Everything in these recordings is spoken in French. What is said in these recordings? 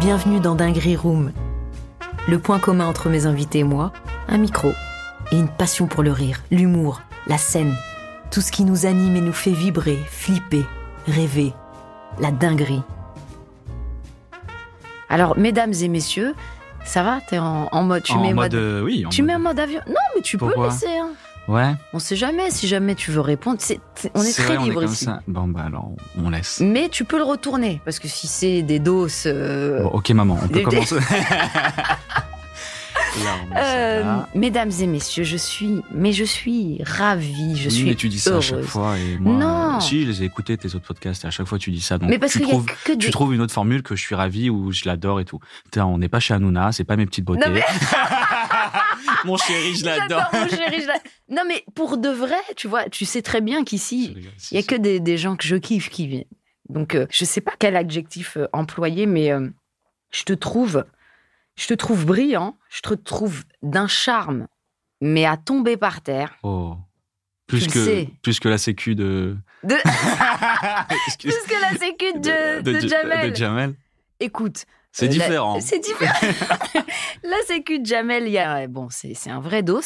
Bienvenue dans Dinguerie Room. Le point commun entre mes invités et moi, un micro et une passion pour le rire, l'humour, la scène, tout ce qui nous anime et nous fait vibrer, flipper, rêver, la dinguerie. Alors, mesdames et messieurs, ça va T'es en, mode, tu mets mode, euh, oui, en tu mets en mode avion. Non, mais tu peux peux laisser. Hein. Ouais. On sait jamais, si jamais tu veux répondre, c'est, on est, très libre on ici. Bon bah alors on laisse. Mais tu peux le retourner parce que si c'est des doses. Euh, ok maman, on peut commencer. Euh, mesdames et messieurs, je suis, mais je suis ravie, je suis. Mais tu dis ça à chaque fois non. si je les ai écoutés tes autres podcasts et à chaque fois tu dis ça. mais parce tu, que trouves, tu trouves une autre formule que je suis ravie ou je l'adore et tout. on n'est pas chez Hanouna, c'est pas mes petites beautés. mon chéri, je l'adore. Non, mais pour de vrai, tu vois, tu sais très bien qu'ici, il y a que des, gens que je kiffe qui viennent. Donc, je euh, je sais pas quel adjectif euh, employer, mais euh, je te trouve, je te trouve brillant, je te trouve d'un charme, mais à tomber par terre. Oh. Plus que, plus que, la sécu de. plus que la sécu de Jamel. Écoute, c'est euh, différent. C'est différent. Là, c'est que Jamel, il a, bon, c'est un vrai dos.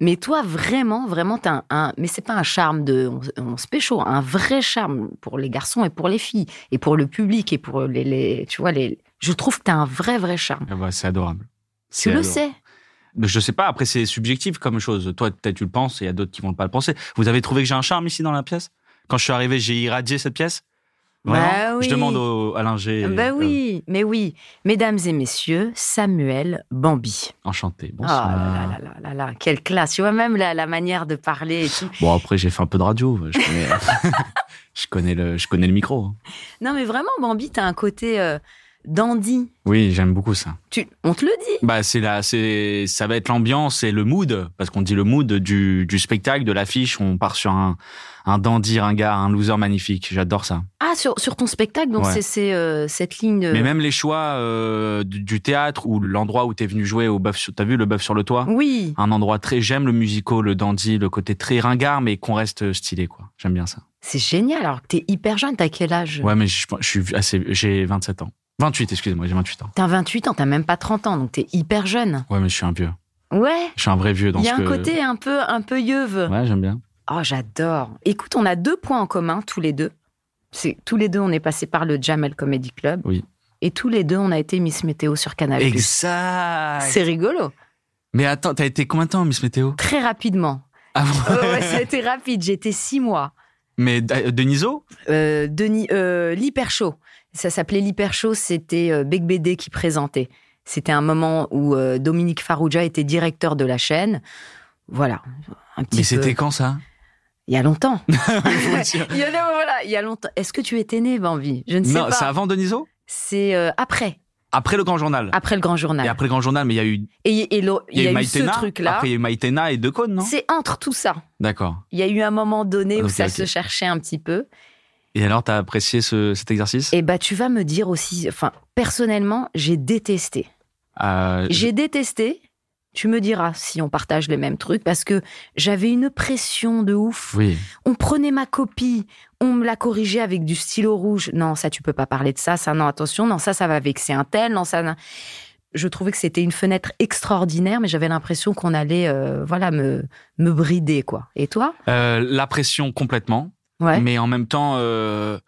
Mais toi, vraiment, vraiment, t'as un, un, Mais c'est pas un charme de. On, se pécho, un vrai charme pour les garçons et pour les filles, et pour le public, et pour les. tu vois, les, je trouve que t'as un vrai, vrai charme. Eh ben, c'est adorable. Tu le sais. Je sais pas, après, c'est subjectif comme chose. Toi, peut-être tu le penses, et il y a d'autres qui vont pas le penser. Vous avez trouvé que j'ai un charme ici dans la pièce Quand je suis arrivé, j'ai irradié cette pièce bah je demande au, à l'ingé. Ah bah euh, oui, mais oui. Mesdames et messieurs, Samuel Bambi. Enchanté, ah bonsoir. quelle classe. Tu vois même la, manière de parler Bon, après, j'ai fait un peu de radio. Je connais, le, je connais le micro. Hein. Non, mais vraiment, Bambi, t'as un côté... Euh, dandy. Oui, j'aime beaucoup ça. on te le dit. Bah c'est là, c'est ça va être l'ambiance et le mood parce qu'on dit le mood du, spectacle, de l'affiche. On part sur un un dandy, un gars, un loser magnifique. J'adore ça. Ah sur, ton spectacle, donc c'est euh, cette ligne. Mais même les choix euh, du, théâtre ou l'endroit où t'es venu jouer au bœuf. T'as vu le bœuf sur le toit Oui. Un endroit très j'aime le musico, le dandy, le côté très ringard mais qu'on reste stylé quoi. J'aime bien ça. C'est génial. Alors que t'es hyper jeune, t'as quel âge Ouais, mais suis assez, j'ai 27 ans. 28, excusez-moi, j'ai 28 ans. T'as 28 ans, t'as même pas 30 ans, donc t'es hyper jeune. Ouais, mais je suis un vieux. Ouais. Je suis un vrai vieux dans Il y a un côté un peu, un peu yeuve. Ouais, j'aime bien. Oh, j'adore. Écoute, on a deux points en commun, tous les deux. C'est Tous les deux, on est passé par le Jamel Comedy Club. Oui. Et tous les deux, on a été Miss Météo sur Canal+. Exact. C'est rigolo. Mais attends, t'as été combien de temps Miss Météo Très rapidement. Ah bon ouais, été rapide. J'étais six mois. Mais euh, Deniso euh, Denis, euh, l'hyper chaud. Ça s'appelait l'hyper show, c'était euh, big BD qui présentait. C'était un moment où euh, Dominique Farrugia était directeur de la chaîne. Voilà. Un petit Mais c'était quand ça il y a longtemps. il, y a, voilà, longtemps. Est-ce que tu étais né, Bambi Je ne sais pas. Non, c'est avant Deniso C'est euh, après. Après le Grand Journal. Après le Grand Journal. Et après le Grand Journal, mais il y a eu. Et, il y, a, eu, ce truc-là. Après, il y a eu Maïtena et Decaune, non C'est entre tout ça. D'accord. Il y a eu un moment donné où ça se cherchait un petit peu. Et alors, as apprécié cet exercice Eh bah, tu vas me dire aussi. Enfin, personnellement, j'ai détesté. Ah, euh, j'ai détesté. Tu me diras si on partage les mêmes trucs parce que j'avais une pression de ouf. On prenait ma copie, on me la corrigeait avec du stylo rouge. Non, ça tu peux pas parler de ça, ça non, attention, non, ça ça va vexer un tel, non ça. Je trouvais que c'était une fenêtre extraordinaire, mais j'avais l'impression qu'on allait, euh, voilà, me me brider quoi. Et toi euh, La pression complètement. Mais en même temps, euh,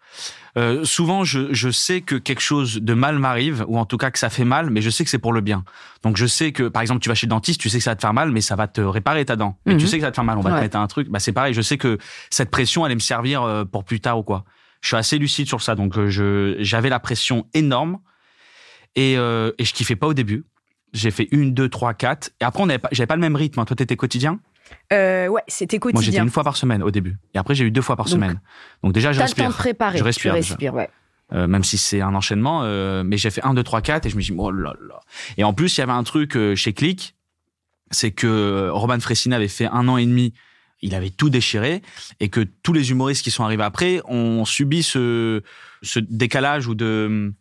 euh, souvent, je, je, sais que quelque chose de mal m'arrive, ou en tout cas que ça fait mal, mais je sais que c'est pour le bien. Donc je sais que, par exemple, tu vas chez le dentiste, tu sais que ça va te faire mal, mais ça va te réparer ta dent. Mais tu mhm. sais que ça va te faire mal, on va te mettre un truc. Bah, c'est pareil, je sais que cette pression, allait me servir euh, pour plus tard ou quoi. Je suis assez lucide sur ça, donc je j'avais la pression énorme et, et je kiffais pas au début. J'ai fait une, deux, trois, quatre. Et après, j'avais pas, pas le même rythme. Hein. Toi, t'étais quotidien euh, ouais, c'était quotidien. Moi, j'étais une fois par semaine au début. Et après, j'ai eu deux fois par semaine. Donc, déjà, je respire. Je respire. Euh, même si c'est un enchaînement, euh, mais j'ai fait 1, 2, 3, 4 et je me dis, oh là là. Et en plus, il y avait un truc chez Click, c'est que Robin Fressina avait fait un an et demi, il avait tout déchiré, et que tous les humoristes qui sont arrivés après ont subi ce, ce décalage ou de,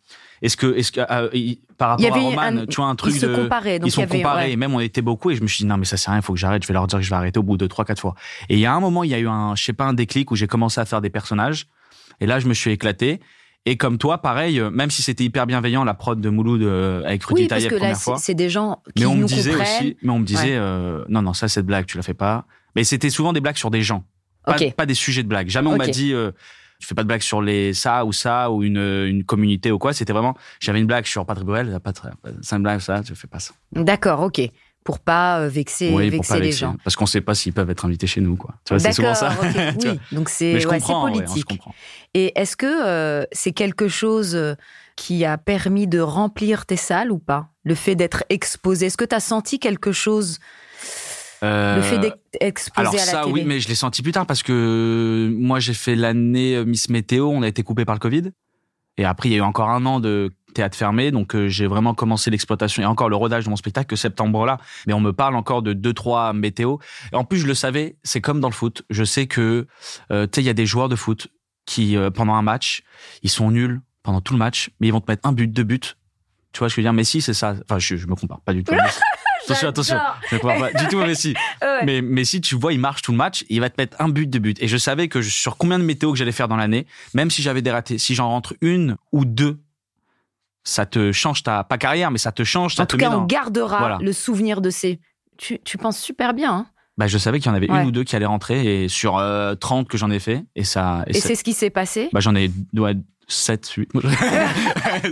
est-ce que, est-ce que euh, par rapport à Roman, tu vois un truc ils de, se donc ils sont il y comparés. Et même on était beaucoup et je me suis dit non mais ça sert à rien, faut que j'arrête. Je vais leur dire que je vais arrêter au bout de 3-4 fois. Et il y a un moment, il y a eu un, je sais pas, un déclic où j'ai commencé à faire des personnages. Et là, je me suis éclaté. Et comme toi, pareil, euh, même si c'était hyper bienveillant, la prod de Mouloud euh, avec Rudy oui, parce que là, c'est des gens qui mais on nous me disait mais on me disait, non, non, ça, cette blague, tu la fais pas. Mais c'était souvent des blagues sur des gens. Pas, des sujets de blagues. Jamais on m'a dit, je fais pas de blague sur les ça ou ça ou une, communauté ou quoi. C'était vraiment, j'avais une blague sur Patrick pas c'est une blague ça, je fais pas ça. D'accord, ok. Pour pas euh, vexer, vexer, pas vexer les gens. Parce qu'on sait pas s'ils peuvent être invités chez nous, quoi. Tu c'est souvent ça. oui, donc c'est politique. Et est-ce que euh, c'est quelque chose euh, qui a permis de remplir tes salles ou pas Le fait d'être exposé, est-ce que tu as senti quelque chose euh, le fait d'exposer à la ça, oui, mais je l'ai senti plus tard parce que euh, moi, j'ai fait l'année euh, Miss Météo, on a été coupé par le Covid. Et après, il y a eu encore un an de théâtre fermé, donc j'ai vraiment commencé l'exploitation et encore le rodage de mon spectacle que septembre-là. Mais on me parle encore de deux trois météos. Et en plus, je le savais, c'est comme dans le foot. Je sais que, tu sais, il y a des joueurs de foot qui, pendant un match, ils sont nuls pendant tout le match, mais ils vont te mettre un but, deux buts. Tu vois ce que je veux dire Messi, c'est ça. Enfin, je, me compare pas du tout. Attention, attention. du tout Messi. mais, si tu vois, il marche tout le match, il va te mettre un but de but. Et je savais que sur combien de météos que j'allais faire dans l'année, même si j'avais des ratés, si j'en rentre une ou deux, ça te change ta, pas carrière, mais ça te change. en tout cas, on gardera le souvenir de ces. Tu, tu penses super bien. Hein. bah, je savais qu'il y en avait une ou deux qui allaient rentrer et sur 30 euh, que j'en ai fait. Et, ça, et, c'est ce qui s'est passé bah, J'en ai doit 7, 8.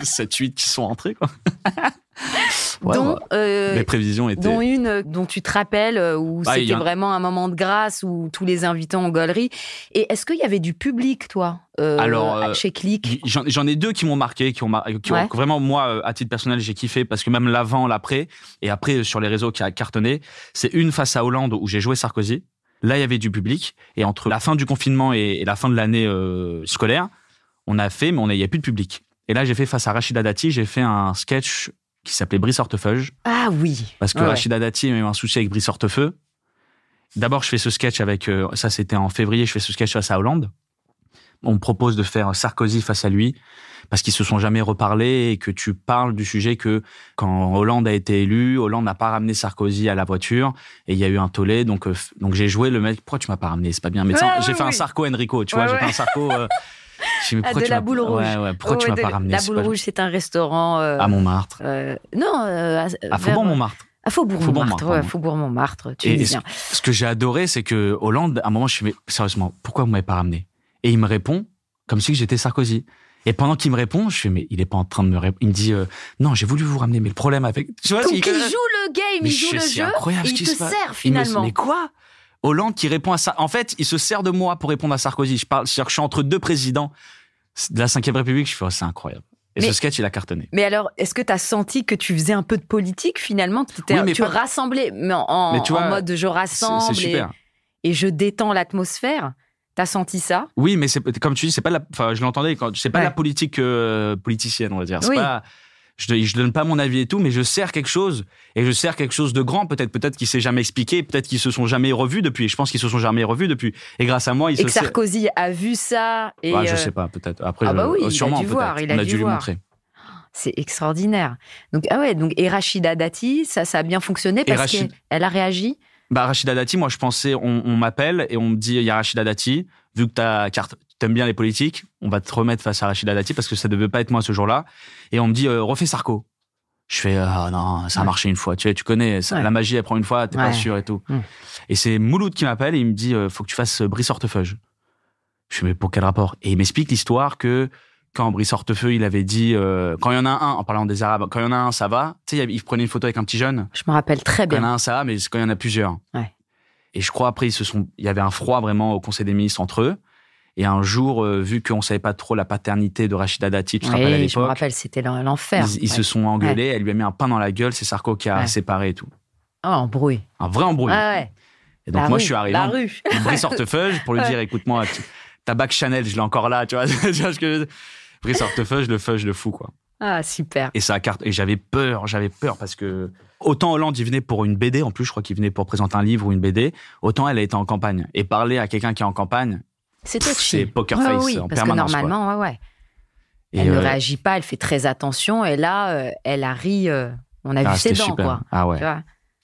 7, 8 qui sont rentrés. Quoi. Ouais, les bah, euh, prévisions étaient... dont une euh, dont tu te rappelles euh, où bah, c'était vraiment un moment de grâce où tous les invités ont galerie. Et est-ce qu'il y avait du public, toi Alors, chez Click J'en ai deux qui m'ont marqué, qui ont, vraiment moi à titre personnel j'ai kiffé parce que même l'avant, l'après et après sur les réseaux qui a cartonné, c'est une face à Hollande où j'ai joué Sarkozy. Là, il y avait du public et entre la fin du confinement et, la fin de l'année scolaire, on a fait, mais on il n'y a plus de public. Et là, j'ai fait face à Rachida Dati, j'ai fait un sketch qui s'appelait Brice Hortefeuge. Ah oui. Parce que Rachida Dati a eu un souci avec Brice Hortefeux. D'abord, je fais ce sketch avec. Euh, ça, c'était en février, je fais ce sketch face à Hollande. On me propose de faire Sarkozy face à lui parce qu'ils se sont jamais reparlés et que tu parles du sujet que quand Hollande a été élu, Hollande n'a pas ramené Sarkozy à la voiture et il y a eu un tollé. Donc, euh, donc j'ai joué le mec. Pourquoi tu m'as pas ramené C'est pas bien. Mais j'ai fait un Sarko Enrico, tu vois, j'ai fait un Sarko. Euh, Ah, de la boule rouge. Pourquoi tu tu m'as pas ramené La boule rouge, c'est un restaurant. Euh, à Montmartre. Euh, non, euh, à, Faubourg-Montmartre. À Faubourg-Montmartre, Tu ouais, bien. Ce, que j'ai adoré, c'est que Hollande, à un moment, je me suis dit, mais sérieusement, pourquoi vous m'avez pas ramené Et il me répond comme si j'étais Sarkozy. Et pendant qu'il me répond, je fais mais il est pas en train de me répondre. Il me dit non, j'ai voulu vous ramener, mais le problème avec tu vois, Donc il, joue le game, il joue le jeu, il te sert finalement. mais quoi Hollande qui répond à ça. En fait, il se sert de moi pour répondre à Sarkozy. Je parle, suis entre deux présidents de la Ve République. Je fais, oh, c'est incroyable. Et ce sketch, il a cartonné. Mais alors, est-ce que tu as senti que tu faisais un peu de politique finalement que Tu rassemblais mais en, mode je rassemble Et, je détends l'atmosphère Tu as senti ça Oui, mais comme tu dis, c'est pas la, enfin, je l'entendais, c'est pas la politique euh, politicienne, on va dire je, je donne pas mon avis et tout, mais je sers quelque chose et je sers quelque chose de grand peut-être, peut-être qu'ils s'est jamais expliqué, peut-être qu'ils se sont jamais revus depuis. je pense qu'ils se sont jamais revus depuis. Et grâce à moi, ils et se. Sarkozy a vu ça. Et bah, je euh, sais pas, peut-être. Après, sûrement, ah bah euh, il a dû voir, il a, On a dû, lui montrer. C'est extraordinaire. Donc ah ouais, donc et Rachida Dati, ça, ça a bien fonctionné parce qu'elle a réagi. Bah Rachida Dati, moi je pensais, on, on m'appelle et on me dit il y a Rachida Dati, vu que ta carte, t'aimes bien les politiques, on va te remettre face à Rachida Dati parce que ça ne devait pas être moi ce jour-là. Et on me dit, euh, refais Sarko. Je fais, ah non, ça a marché une fois. Tu, sais, tu connais, la magie, elle prend une fois, t'es pas sûr et tout. Mm. Et c'est Mouloud qui m'appelle et il me dit, euh, faut que tu fasses euh, Brice Hortefeuge. Je fais, mais pour quel rapport Et il m'explique l'histoire que quand Brice Hortefeuille, il avait dit quand il y en a un, en parlant des Arabes, quand il y en a un, ça va. Tu sais, il prenait une photo avec un petit jeune. Je me rappelle très bien. Quand il y en a un, ça va, mais quand il y en a plusieurs. Et je crois après, ils se sont, il y avait un froid vraiment au Conseil des ministres entre eux. Et un jour, euh, vu qu'on savait pas trop la paternité de Rachida Dati, tu te à l'époque. je me rappelle, c'était l'enfer. Ils, se sont engueulés, elle lui a mis un pain dans la gueule, c'est Sarko qui a séparé et tout. Ah, oh, embrouille. Un vrai embrouille. Ah et donc moi, je suis arrivé. La rue. Brice pour lui dire, écoute-moi, tabac Chanel, je l'ai encore là, tu vois. Brice Hortefeuille, je le feuille, je le fou quoi. Ah, super. Et ça carte. Et j'avais peur, j'avais peur parce que autant Hollande, il venait pour une BD, en plus, je crois qu'il venait pour présenter un livre ou une BD, autant elle a été en campagne. Et parler à quelqu'un qui est en campagne, c'était C'est poker face en parce permanence. Que normalement, ouais, ouais. elle ne euh, réagit pas, elle fait très attention. Et là, euh, elle a ri. Euh, on a ah, vu ses dents, quoi. Ah ouais. ah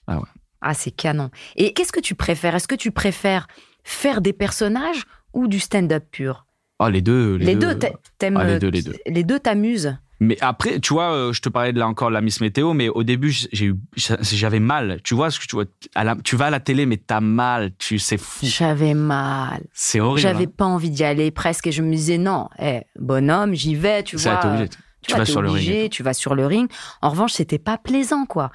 ouais. Ah, c'est canon. Et qu'est-ce que tu préfères Est-ce que tu préfères faire des personnages ou du stand-up pur Ah, les deux. Les, deux, t'aimes. Ah, les deux, les deux. Les deux t'amusent. Mais après, tu vois, euh, je te parlais de là encore de la Miss Météo, mais au début, j'ai j'avais mal. Tu vois, ce que tu vois, tu vas à la télé, mais t'as mal. Tu, sais fou. J'avais mal. C'est horrible. J'avais hein. pas envie d'y aller presque, et je me disais non, eh, bonhomme, j'y vais, tu vois. Tu, vas, sur le ring. Tu vas sur le ring. En revanche, c'était pas plaisant, quoi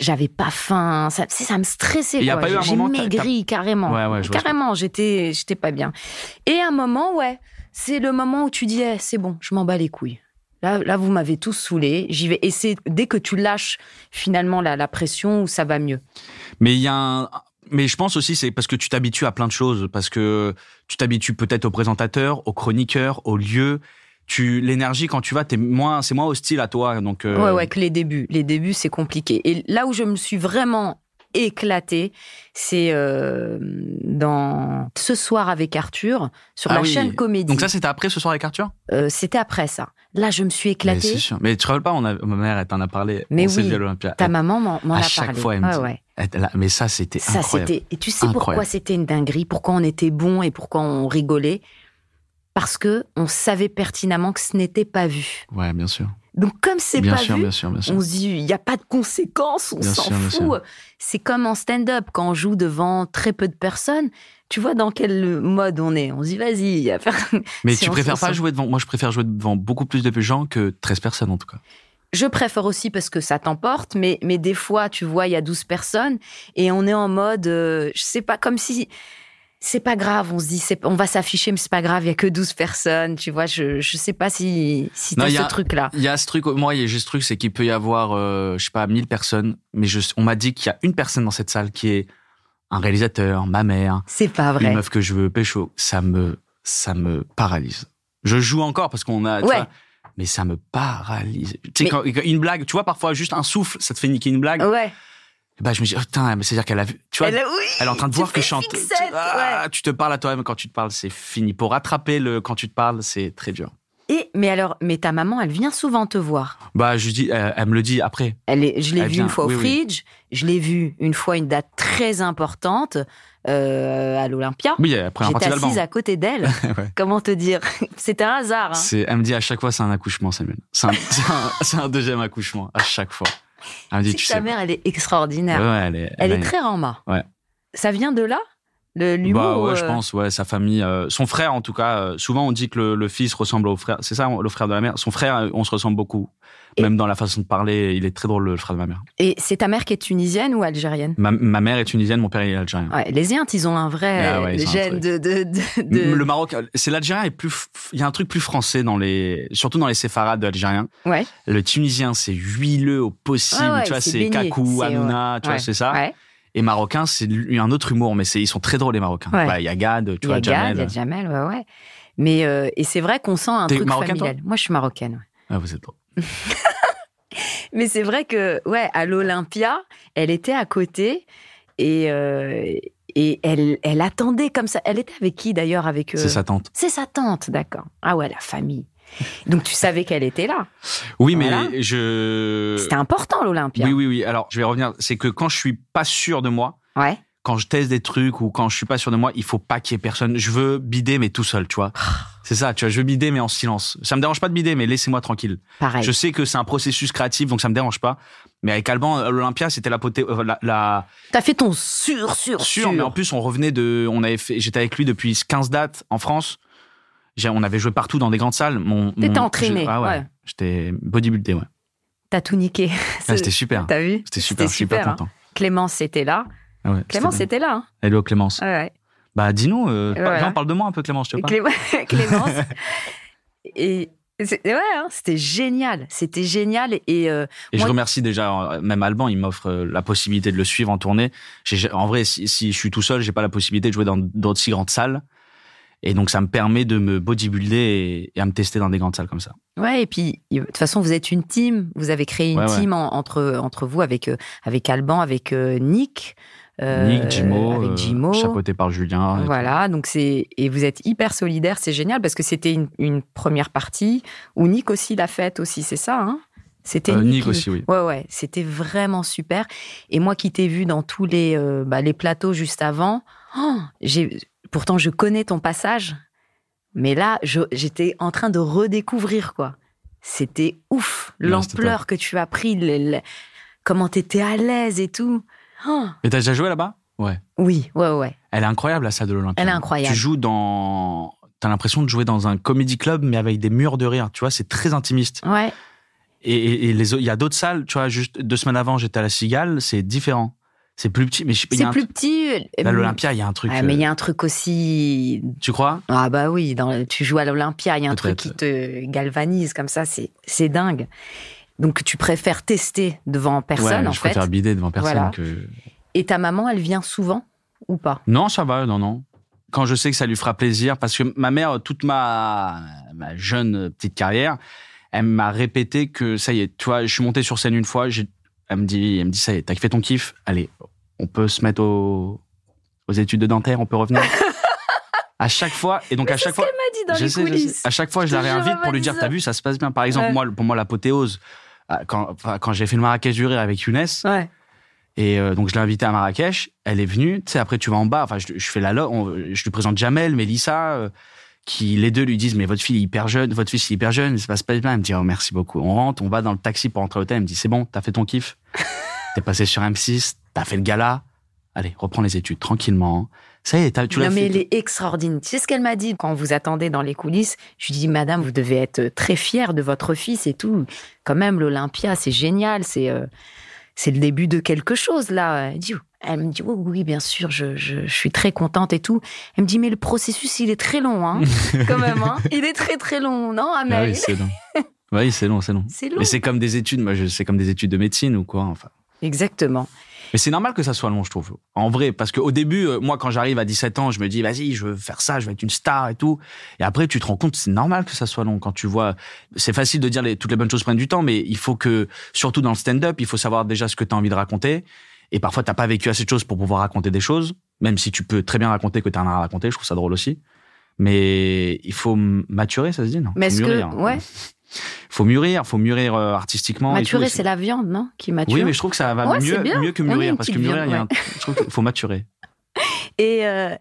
j'avais pas faim, ça, ça me stressait. J'ai maigri carrément. carrément, j'étais, j'étais pas bien. Et à un moment, ouais, c'est le moment où tu dis, eh, c'est bon, je m'en bats les couilles. Là, vous m'avez tous saoulé. J'y vais. Et c'est dès que tu lâches finalement la, pression où ça va mieux. Mais il y a mais je pense aussi c'est parce que tu t'habitues à plein de choses, parce que tu t'habitues peut-être aux présentateurs, aux chroniqueurs, au lieu. Tu l'énergie quand tu vas, moins, c'est moins hostile à toi. Donc avec euh, ouais, ouais, que les débuts, les débuts c'est compliqué. Et là où je me suis vraiment éclaté. C'est euh, dans Ce soir avec Arthur sur ah la chaîne Comédie. Donc ça, c'était après Ce soir avec Arthur euh, C'était après ça. Là, je me suis éclatée. Mais, sûr. mais tu te rappelles pas, ma mère, elle t'en a parlé. Mais oui, ta maman m'en a parlé. À chaque fois, elle me dit. mais ça, c'était ça, C'était, et tu sais pourquoi c'était une dinguerie Pourquoi on était bons et pourquoi on rigolait Parce que on savait pertinemment que ce n'était pas vu. Ouais, bien sûr. Donc comme c'est pas vu, bien bien on se dit il n'y a pas de conséquences, on s'en fout. C'est comme en stand-up quand on joue devant très peu de personnes. Tu vois dans quel mode on est On se dit vas-y. faire... Mais tu préfères pas jouer devant moi, je préfère jouer devant beaucoup plus de gens que 13 personnes en tout cas. Je préfère aussi parce que ça t'emporte, mais, mais des fois, tu vois, il y a 12 personnes et on est en mode, euh, je sais pas, comme si c'est pas grave, on se dit, on va s'afficher, mais c'est pas grave, il y a que 12 personnes, tu vois, je, je sais pas si, si t'as ce truc-là. Il y a ce truc, moi, il y a juste ce truc, c'est qu'il peut y avoir, euh, je sais pas, 1000 personnes, mais on m'a dit qu'il y a une personne dans cette salle qui est un réalisateur, ma mère. C'est pas vrai. Une meuf que je veux pécho. Ça me, ça me paralyse. Je joue encore parce qu'on a, ouais. mais ça me paralyse. Tu sais, une blague, tu vois, parfois juste un souffle, ça te fait niquer une blague. Ouais. Bah, je me dis oh, putain mais c'est à dire qu'elle a vu tu vois elle, est en train de voir que je chante tu, ah, tu te parles à toi-même quand tu te parles c'est fini pour rattraper le quand tu te parles c'est très dur et mais alors mais ta maman elle vient souvent te voir bah je dis elle, me le dit après elle est, je l'ai vue une fois au fridge je l'ai vue une fois une date très importante euh, à l'Olympia oui après j'étais assise à côté d'elle comment te dire c'est un hasard hein. c'est elle me dit à chaque fois c'est un accouchement Samuel c'est un deuxième accouchement à chaque fois ah, sa mère, elle est extraordinaire. elle est, très rama. Ça vient de là L'humour bah ouais, euh je pense, ouais, sa famille, euh, son frère en tout cas. Euh, souvent, on dit que le fils ressemble au frère. C'est ça, le frère de la mère. Son frère, on se ressemble beaucoup. Même dans la façon de parler, il est très drôle, le frère de ma mère. Et c'est ta mère qui est tunisienne ou algérienne ma, mère est tunisienne, mon père est algérien. les ils ont un vrai ah gène de, Le Maroc, c'est l'Algérien plus. Il y a un truc plus français dans les. Surtout dans les séfarades algériens. Le Tunisien, c'est huileux au possible. tu vois, c'est Kakou, Hanouna, tu vois, c'est ça. Et marocain, c'est un autre humour, mais ils sont très drôles, les Marocains. Bah, il y a Gad, tu vois, Il y a Jamel, ouais, ouais. Mais, euh, et c'est vrai qu'on sent un truc familial. Moi, je suis marocaine. Ah, vous êtes drôle. Mais c'est vrai que, ouais, à l'Olympia, elle était à côté et, euh, et elle, elle, attendait comme ça. Elle était avec qui d'ailleurs avec C'est euh, sa tante. C'est sa tante, d'accord. Ah ouais, la famille. Donc tu savais qu'elle était là. Oui, mais je. C'était important l'Olympia. Oui, oui, oui. Alors je vais revenir. C'est que quand je suis pas sûr de moi, ouais quand je teste des trucs ou quand je suis pas sûr de moi, il faut pas qu'il y ait personne. Je veux bider mais tout seul, tu vois. Ah. c'est ça, tu vois, je veux bider mais en silence. Ça me dérange pas de bider mais laissez-moi tranquille. Pareil. Je sais que c'est un processus créatif donc ça me dérange pas. Mais avec Alban, l'Olympia, c'était la potée, euh, la, T'as fait ton sur, sur. Sur, mais en plus, on revenait de, on avait fait, j'étais avec lui depuis 15 dates en France. On avait joué partout dans des grandes salles. Mon, T'étais entraîné. Ah ouais. J'étais bodybuildé, ouais. T'as tout niqué. Ah, c'était super. T'as vu? C'était super, super, super hein. content. Clémence était là. Ah Clémence était, là. est Hello hein. Clémence. Bah dis-nous, euh, parle de moi un peu Clémence, je Clémence. et ouais, hein, c'était génial, c'était génial. Et, euh, je remercie déjà, euh, même Alban, il m'offre la possibilité de le suivre en tournée. En vrai, si, je suis tout seul, j'ai pas la possibilité de jouer dans d'autres si grandes salles. Et donc, ça me permet de me bodybuilder et, à me tester dans des grandes salles comme ça. Ouais, et puis, de toute façon, vous êtes une team. Vous avez créé une team entre, entre vous avec, avec Alban, avec Nick. Nick, euh, euh, Jimo, chapeauté par Julien. Voilà, donc c'est et vous êtes hyper solidaire, c'est génial parce que c'était une, première partie où Nick aussi l'a faite aussi, c'est ça. Hein c'était euh, Nick, aussi, oui. Ouais, ouais, c'était vraiment super. Et moi qui t'ai vu dans tous les, bah, les plateaux juste avant, oh, j'ai pourtant je connais ton passage, mais là j'étais en train de redécouvrir quoi. C'était ouf l'ampleur que tu as pris, le, tu comment t'étais à l'aise et tout. Hein. Mais t'as déjà joué là-bas Ouais. Oui, ouais, ouais. Elle est incroyable, la salle de l'Olympia. Elle est incroyable. Tu joues dans. T'as l'impression de jouer dans un comédie club, mais avec des murs de rire. Tu vois, c'est très intimiste. Ouais. Et il y a d'autres salles, tu vois, juste deux semaines avant, j'étais à la Cigale, c'est différent. C'est plus petit, mais C'est plus petit. Euh, à l'Olympia, il y a un truc. mais il y a euh, un truc aussi. Tu crois Ah, bah oui, tu joues à l'Olympia, il y a un truc qui te galvanise comme ça, c'est dingue. Donc tu préfères tester devant personne, en fait fait. Je préfère bider devant personne que. Et ta maman, elle vient souvent ou pas Non, ça va, non, non. Quand je sais que ça lui fera plaisir, parce que ma mère, toute ma, jeune euh, petite carrière, elle m'a répété que ça y est, tu vois, je suis monté sur scène une fois, elle me dit, elle me dit ça y est, t'as fait ton kiff, allez, on peut se mettre aux études de dentaire, on peut revenir. à chaque fois et donc à chaque fois dit dans je les coulisses. à chaque fois je, la réinvite pour lui dire t'as vu ça se passe bien par exemple moi pour moi l'apothéose ah, quand quand j'ai fait le Marrakech du rire avec Younes et euh, donc je l'ai invitée à Marrakech elle est venue tu sais après tu vas en bas enfin je, fais la je lui présente Jamel Mélissa euh, qui les deux lui disent mais votre fille est hyper jeune votre fils est hyper jeune ça se passe pas bien elle me dit oh merci beaucoup on rentre on va dans le taxi pour rentrer au l'hôtel elle me dit c'est bon t'as fait ton kiff t'es passé sur M6 t'as fait le gala Allez, reprends les études tranquillement. Ça y est, tu l'as fait. Non, mais elle est extraordinaire. Tu sais ce qu'elle m'a dit quand vous attendez dans les coulisses. Je lui dis, Madame, vous devez être euh, très fière de votre fils et tout. Quand même, l'Olympia, c'est génial. C'est euh, le début de quelque chose, là. Elle, me dit, oui, bien sûr, je, suis très contente et tout. Elle me dit, mais le processus, il est très long, hein, quand même. Hein. Il est très, très long, non, ah Amel Oui, c'est long. Ah oui, c'est long, c'est Mais c'est comme des études. Moi, c'est comme des études de médecine ou quoi, enfin. Exactement. Mais c'est normal que ça soit long, je trouve. En vrai, parce qu'au début, euh, moi, quand j'arrive à 17 ans, je me dis, vas-y, je veux faire ça, je vais être une star et tout. Et après, tu te rends compte, c'est normal que ça soit long. Quand tu vois, c'est facile de dire toutes les bonnes choses prennent du temps, mais il faut que, surtout dans le stand-up, il faut savoir déjà ce que tu as envie de raconter. Et parfois, t'as pas vécu assez de choses pour pouvoir raconter des choses, même si tu peux très bien raconter que t'as rien à raconter. Je trouve ça drôle aussi mais il faut maturer, ça se dit, non Mais hein. ouais, faut mûrir, faut mûrir euh, artistiquement. Maturer, c'est la viande, non Qui mature. Oui, mais je trouve que ça va mieux, mieux, que mûrir, parce que mûrir, il y a un... je trouve faut maturer. Et euh,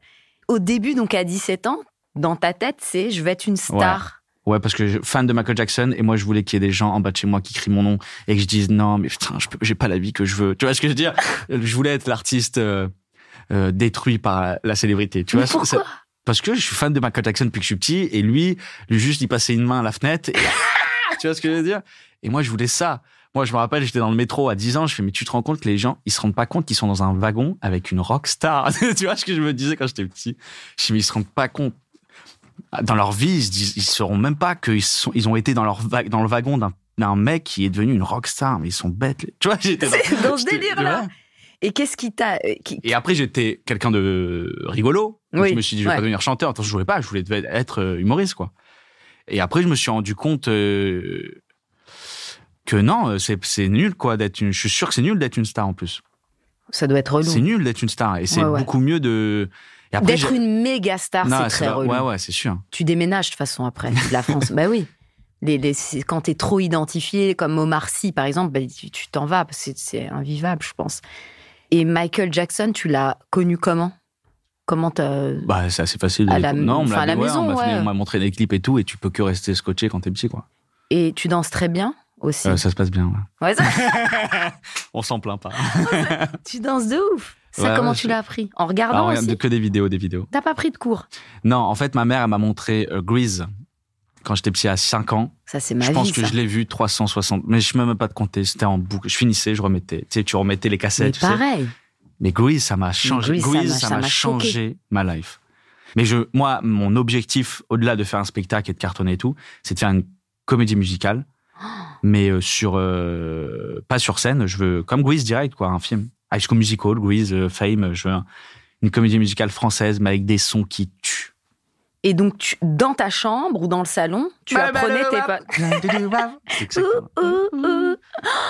au début, donc à 17 ans, dans ta tête, c'est je vais être une star. Ouais. parce que je, fan de Michael Jackson, et moi je voulais qu'il y ait des gens en bas de chez moi qui crient mon nom et que je dise non, mais putain, j'ai pas la vie que je veux. Tu vois ce que je veux dire Je voulais être l'artiste euh, détruit par la, célébrité. Tu vois Pourquoi Parce que je suis fan de Michael Jackson depuis que je suis petit, et lui, lui juste il passait une main à la fenêtre. Et tu vois ce que je veux dire Et moi, je voulais ça. Moi, je me rappelle, j'étais dans le métro à 10 ans, je fais, mais tu te rends compte que les gens, ils se rendent pas compte qu'ils sont dans un wagon avec une rock star. tu vois ce que je me disais quand j'étais petit Je dis, mais ils se rendent pas compte. Dans leur vie, ils ne sauront même pas qu'ils sont, ils ont été dans leur dans le wagon d'un, mec qui est devenu une rockstar. star. Mais ils sont bêtes. Tu vois, j'étais dans, ce délire-là. Et qu'est-ce qui t'a. Euh, Et après, j'étais quelqu'un de rigolo. je me suis dit, je vais pas devenir chanteur. Attends, je jouais pas, je voulais être euh, humoriste, quoi. Et après, je me suis rendu compte euh, que non, euh, c'est nul, quoi, d'être une. Je suis sûr que c'est nul d'être une star en plus. Ça doit être relou. C'est nul d'être une star. Et c'est beaucoup mieux de. D'être une méga star, c'est très relou. Ouais, ouais, c'est sûr. Tu déménages de toute façon après, de la France. bah oui. Les, quand t'es trop identifié, comme Omar Sy par exemple, bah, tu t'en vas, c'est invivable, je pense. Et Michael Jackson, tu l'as connu comment Comment Bah, c'est assez facile. À la, non, la maison, on m'a montré des clips et tout, et tu peux que rester scotché quand t'es petit, quoi. Et tu danses très bien aussi. Euh, ça se passe bien. Ouais. on s'en plaint pas. tu danses de ouf. Ça, comment tu l'as appris En regardant ah, aussi Que des vidéos, des vidéos. T'as pas pris de cours Non, en fait, ma mère, elle m'a montré euh, quand j'étais petit à 5 ans. Ça, c'est ma Je pense que je l'ai vu 360, mais je ne me même pas de compter. C'était en boucle. Je finissais, je remettais. Tu sais, tu remettais les cassettes. pareil. Mais Grease, ça m'a changé. Grease, ça m'a changé ma life. Mais je, moi, mon objectif, au-delà de faire un spectacle et de cartonner et tout, c'est de faire une comédie musicale, mais euh, sur euh, pas sur scène. Je veux comme Grease direct, quoi, un film. High School Musical, Grease, euh, Fame. Je veux une comédie musicale française, mais avec des sons qui tuent et donc, tu, dans ta chambre ou dans le salon, tu apprenais tes pas.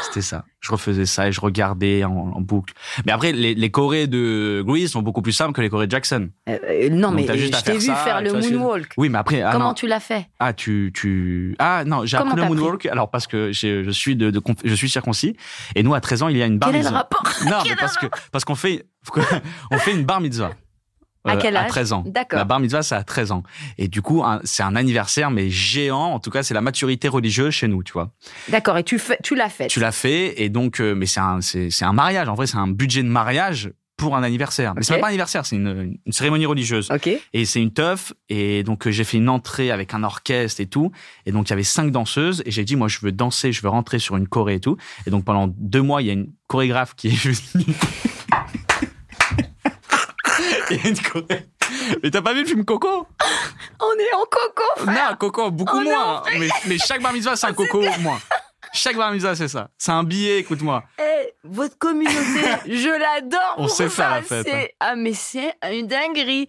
C'était ça. Je refaisais ça et je regardais en, boucle. Mais après, les, les chorés de Grease sont beaucoup plus simples que les chorés de Jackson. Euh, euh, non, mais je t'ai vu faire le moonwalk. Oui, mais après. Ah, Comment tu l'as fait Ah, tu, tu. Ah, non, j'ai appris le moonwalk. Alors, parce que je suis, de, je suis circoncis. Et nous, à 13 ans, il y a une bar Quel rapport Non, mais parce qu'on parce qu'on fait, on fait une bar mitzvah à, euh, quel âge à 13 ans. D'accord. La bar mitzvah, c'est à 13 ans. Et du coup, c'est un anniversaire, mais géant. En tout cas, c'est la maturité religieuse chez nous, tu vois. D'accord. Et tu, tu l'as fait. Tu l'as fait. Et donc, euh, mais c'est un, mariage. En vrai, c'est un budget de mariage pour un anniversaire. Mais c'est pas un anniversaire, c'est une, cérémonie religieuse. OK. Et c'est une teuf. Et donc, euh, j'ai fait une entrée avec un orchestre et tout. Et donc, il y avait cinq danseuses. Et j'ai dit, moi, je veux danser, je veux rentrer sur une choré et tout. Et donc, pendant deux mois, il y a une chorégraphe qui est juste mais t'as pas vu le film Coco On est en Coco frère. Non, Coco, beaucoup moins. mais, chaque bar c'est un Coco pour moins. Chaque bar c'est ça. C'est un billet, écoute-moi. Et eh, votre communauté, je l'adore. On sait faire la fête. Ah, mais c'est une dinguerie.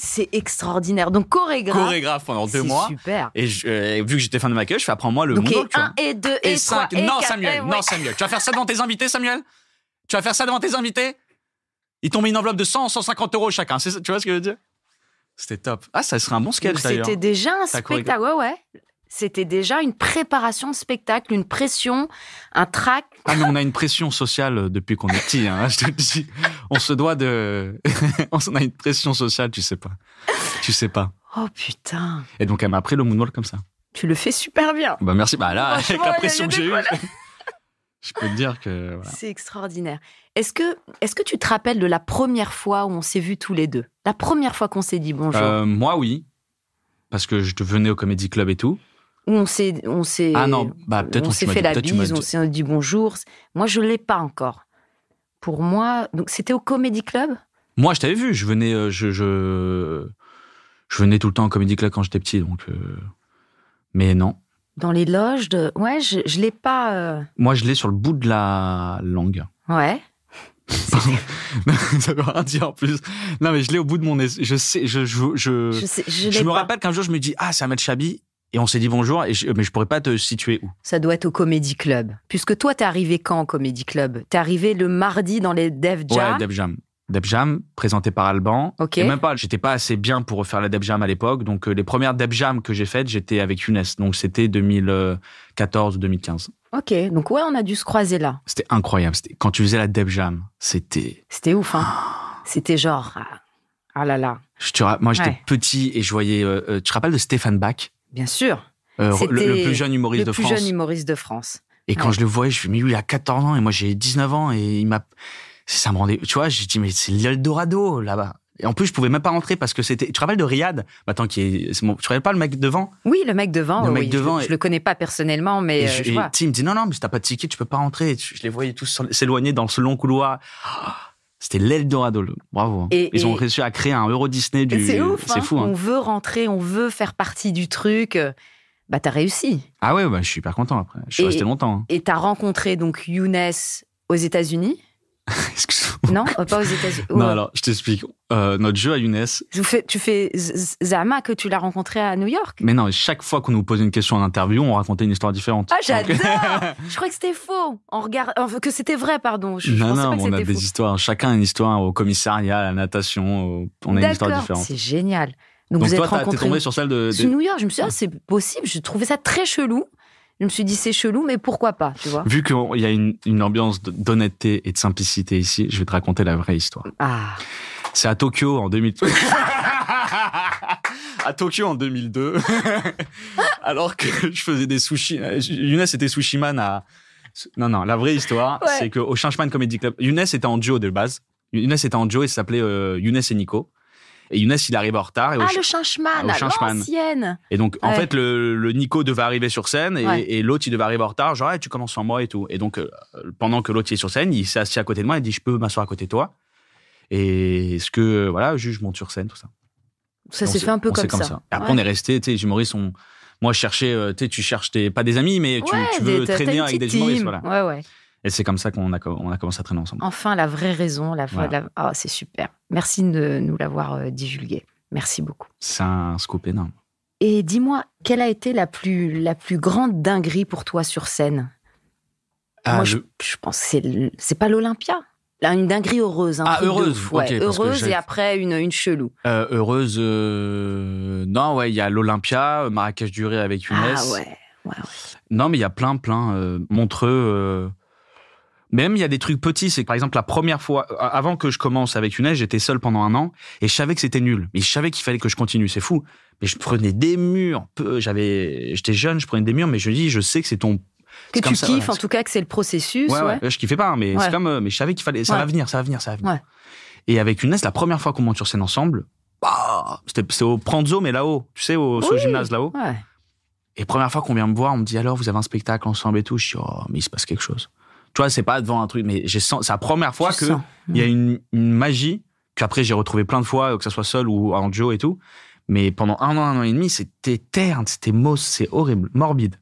C'est extraordinaire. Donc, chorégraphe. Chorégraphe pendant deux mois. super. Et, euh, vu que j'étais fan de ma queue, je fais apprends-moi le mot. Ok. 1 et 2 et 5. Non, Samuel, eh non, Samuel. Tu vas faire ça devant tes invités, Samuel Tu vas faire ça devant tes invités ils t'ont mis une enveloppe de 100, 150 euros chacun. Tu vois ce que je veux dire C'était top. Ah, ça serait un bon sketch d'ailleurs. C'était déjà un spectacle. Ouais, ouais. C'était déjà une préparation de spectacle, une pression, un trac. Ah, mais on a une pression sociale euh, depuis qu'on est petit, hein, je te dis. On se doit de. on a une pression sociale, tu sais pas. Tu sais pas. Oh putain. Et donc, elle m'a pris le moonwalk comme ça. Tu le fais super bien. Bah, merci. Bah là, avec la pression que j'ai eue, je peux te dire que. C'est extraordinaire. Est-ce que, tu te rappelles de la première fois où on s'est vus tous les deux La première fois qu'on s'est dit bonjour euh, Moi, oui. Parce que je venais au Comedy Club et tout. Où on s'est. ah bah, fait la bise, on s'est dit bonjour. Moi, je ne l'ai pas encore. Pour moi. Donc, c'était au Comedy Club Moi, je t'avais vu. Je venais. Euh, je, je, venais tout le temps au Comedy Club quand j'étais petit. Donc, euh, Mais non. Dans les loges de. Ouais, je ne l'ai pas. Moi, je l'ai sur le bout de la langue. Ouais. ça veut dire en plus. Non, mais je l'ai au bout de mon. Je sais, je je je. Je, sais, je, me rappelle qu'un jour je me dis ah c'est Ahmed Chabi et on s'est dit bonjour et mais je pourrais pas te situer où. Ça doit être au Comedy Club. Puisque toi t'es arrivé quand au Comedy Club T'es arrivé le mardi dans les Dev Jam. Ouais, Dev Jam. Deb Jam présenté par Alban. Et même pas, j'étais pas assez bien pour refaire la debjam Jam à l'époque. Donc euh, les premières deb Jam que j'ai faites, j'étais avec Younes. Donc c'était 2014 2015. Ok, donc ouais, on a dû se croiser là. C'était incroyable. Quand tu faisais la deb Jam, c'était. C'était ouf, hein. Ah. c'était genre. Ah, ah là là. Moi j'étais petit et je voyais. Euh, euh, tu te rappelles de Stéphane Bach Bien sûr. le, plus jeune humoriste de France. Le plus jeune humoriste de France. Et quand je le voyais, je me suis lui, il a 14 ans et moi j'ai 19 ans et il m'a ça tu vois, j'ai dit, mais c'est l'Eldorado, là-bas. Et en plus, je pouvais même pas rentrer parce que c'était. Tu te rappelles de Riyad bah, Attends, qui Tu te rappelles pas le mec devant Oui, le mec devant. Le mec devant. Je, ne le connais pas personnellement, mais. Et euh, je, je et vois. me dit non, non, mais si t'as pas de ticket, tu peux pas rentrer. Je les voyais tous s'éloigner dans ce long couloir. c'était l'Eldorado, bravo. Ils ont réussi à créer un Euro Disney du. C'est ouf, c'est hein. fou. Hein. On veut rentrer, on veut faire partie du truc. Bah, t'as réussi. Ah ouais, bah, je suis hyper content après. Je suis resté longtemps. Hein. Et t'as rencontré donc Younes aux États-Unis non, euh, pas aux États-Unis. Non, alors, je t'explique. Euh, notre jeu à Younes. Tu fais, tu fais Zama que tu l'as rencontré à New York Mais non, chaque fois qu'on nous posait une question en interview, on racontait une histoire différente. Ah, j'adore Je croyais que c'était faux. On regarde, que c'était vrai, pardon. non, non, on a des histoires. Chacun a une histoire au commissariat, à la natation. On a une histoire différente. C'est génial. Donc, vous toi, êtes tombé sur celle de, de... New York. Je me suis dit, ah, c'est possible. Je trouvais ça très chelou je me suis dit c'est chelou, mais pourquoi pas, tu vois. Vu qu'il y a une, ambiance d'honnêteté et de simplicité ici, je vais te raconter la vraie histoire. Ah. C'est à Tokyo en 2002. à Tokyo en 2002, alors que je faisais des sushis. Euh, Younes était sushiman à. Non, non, la vraie histoire, c'est qu'au Changeman Comedy Club, Younes était en duo de base. Younes était en duo et s'appelait euh, Younes et Nico. Et Younes, il arrive en retard. Et ah, le Changeman, l'ancienne. Et donc, en fait, le, Nico devait arriver sur scène et, l'autre, il devait arriver en retard. Genre, eh, tu commences sans moi et tout. Et donc, euh, pendant que l'autre est sur scène, il s'est assis à côté de moi et dit, je peux m'asseoir à côté de toi. Et ce que, euh, voilà, juge monte sur scène, tout ça. Ça s'est fait un peu comme ça. Et après, on est resté, tu sais, les humoristes, moi, je cherchais, euh, tu sais, tu cherches tes, pas des amis, mais tu, veux traîner avec des humoristes, voilà. Ouais, ouais. Et c'est comme ça qu'on a, on a commencé à traîner ensemble. Enfin, la vraie raison, la ah, c'est super. Merci de nous l'avoir euh, divulgué. Merci beaucoup. C'est un scoop énorme. Et dis-moi, quelle a été la plus, la plus grande dinguerie pour toi sur scène ah, je... pense que c'est pas l'Olympia. une dinguerie heureuse. ah, heureuse, Heureuse et après une, une chelou. Euh, heureuse, euh, non, ouais, il y a l'Olympia, Marrakech duré avec une Ah ouais, ouais, Non, mais il y a plein, plein. Montreux, même il y a des trucs petits, c'est par exemple la première fois, euh, avant que je commence avec une j'étais seul pendant un an et je savais que c'était nul. Mais je savais qu'il fallait que je continue, c'est fou. Mais je prenais des murs, j'avais, j'étais jeune, je prenais des murs, mais je dis, je sais que c'est ton que tu kiffes, en tout cas, que c'est le processus. Ouais, ouais. Je kiffais pas, mais c'est comme, euh, mais je savais qu'il fallait, ça va venir, ça va venir, ça va venir. Et avec une la première fois qu'on monte sur scène ensemble, bah, c'était au Pranzo, mais là-haut, tu sais, au gymnase là-haut. Et première fois qu'on vient me voir, on me dit alors, vous avez un spectacle ensemble et tout. Je dis, oh, mais il se passe quelque chose. Tu c'est pas devant un truc, mais j'ai sens, c'est la première fois que il y a mm. une, une magie qu'après j'ai retrouvé plein de fois, euh, que ça soit seul ou en duo et tout. Mais pendant un an, un an et demi, c'était terne, c'était mausse, c'est horrible, morbide.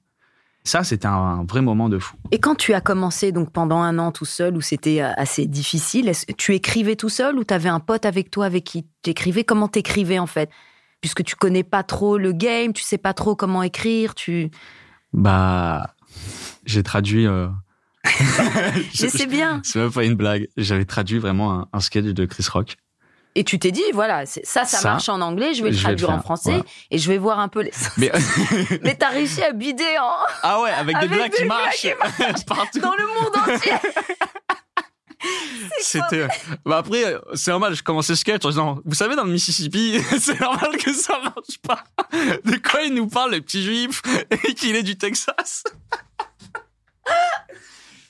Ça, c'était un, vrai moment de fou. Et quand tu as commencé, donc pendant un an tout seul, où c'était euh, assez difficile, tu écrivais tout seul ou tu avais un pote avec toi avec qui tu écrivais Comment t'écrivais en fait Puisque tu connais pas trop le game, tu sais pas trop comment écrire, tu. Bah, j'ai traduit euh, je sais bien. C'est même pas une blague. J'avais traduit vraiment un, sketch de Chris Rock. Et tu t'es dit, voilà, ça, ça, ça, marche en anglais, je vais le traduire en français et je vais voir un peu les. Mais, Mais t'as réussi à bider en. Ah ouais, avec, des blagues qui marchent, partout. Dans le monde entier. C'était. Bah après, c'est normal, je commençais le sketch en disant Vous savez, dans le Mississippi, c'est normal que ça marche pas. De quoi il nous parle, le petit juif, et qu'il est du Texas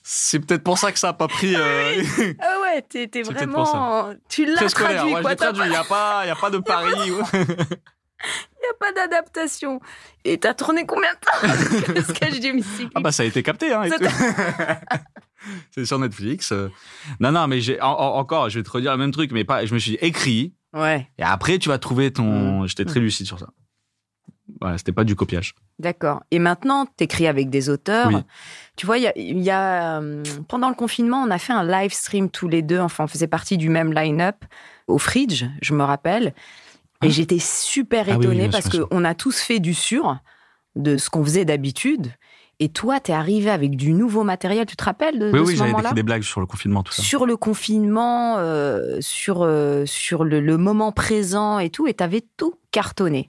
c'est peut-être pour ça que ça n'a pas pris. Ah euh... ah ouais, t'es, vraiment. Tu l'as traduit, quoi. traduit. Il n'y a, pas, a pas de Paris. Il n'y a pas d'adaptation. Et t'as tourné combien de temps le sketch du Mystique Ah bah ça a été capté. Hein, C'est sur Netflix. Euh. Non, non, mais j'ai encore, je vais te redire le même truc, mais pas. Je me suis écrit. Ouais. Et après, tu vas trouver ton. Mmh. J'étais très mmh. lucide sur ça. Voilà, c'était pas du copiage. D'accord. Et maintenant, tu écris avec des auteurs. Tu vois, il y a, euh, pendant le confinement, on a fait un live stream tous les deux. Enfin, on faisait partie du même line-up au Fridge, je me rappelle. Et ah. j'étais super ah étonnée parce qu'on a tous fait du sur de ce qu'on faisait d'habitude. Et toi, t'es arrivé avec du nouveau matériel. Tu te rappelles de, ce moment-là Oui, j'avais des blagues sur le confinement, tout ça. Sur le confinement, euh, sur euh, sur le, moment présent et tout. Et t'avais tout cartonné.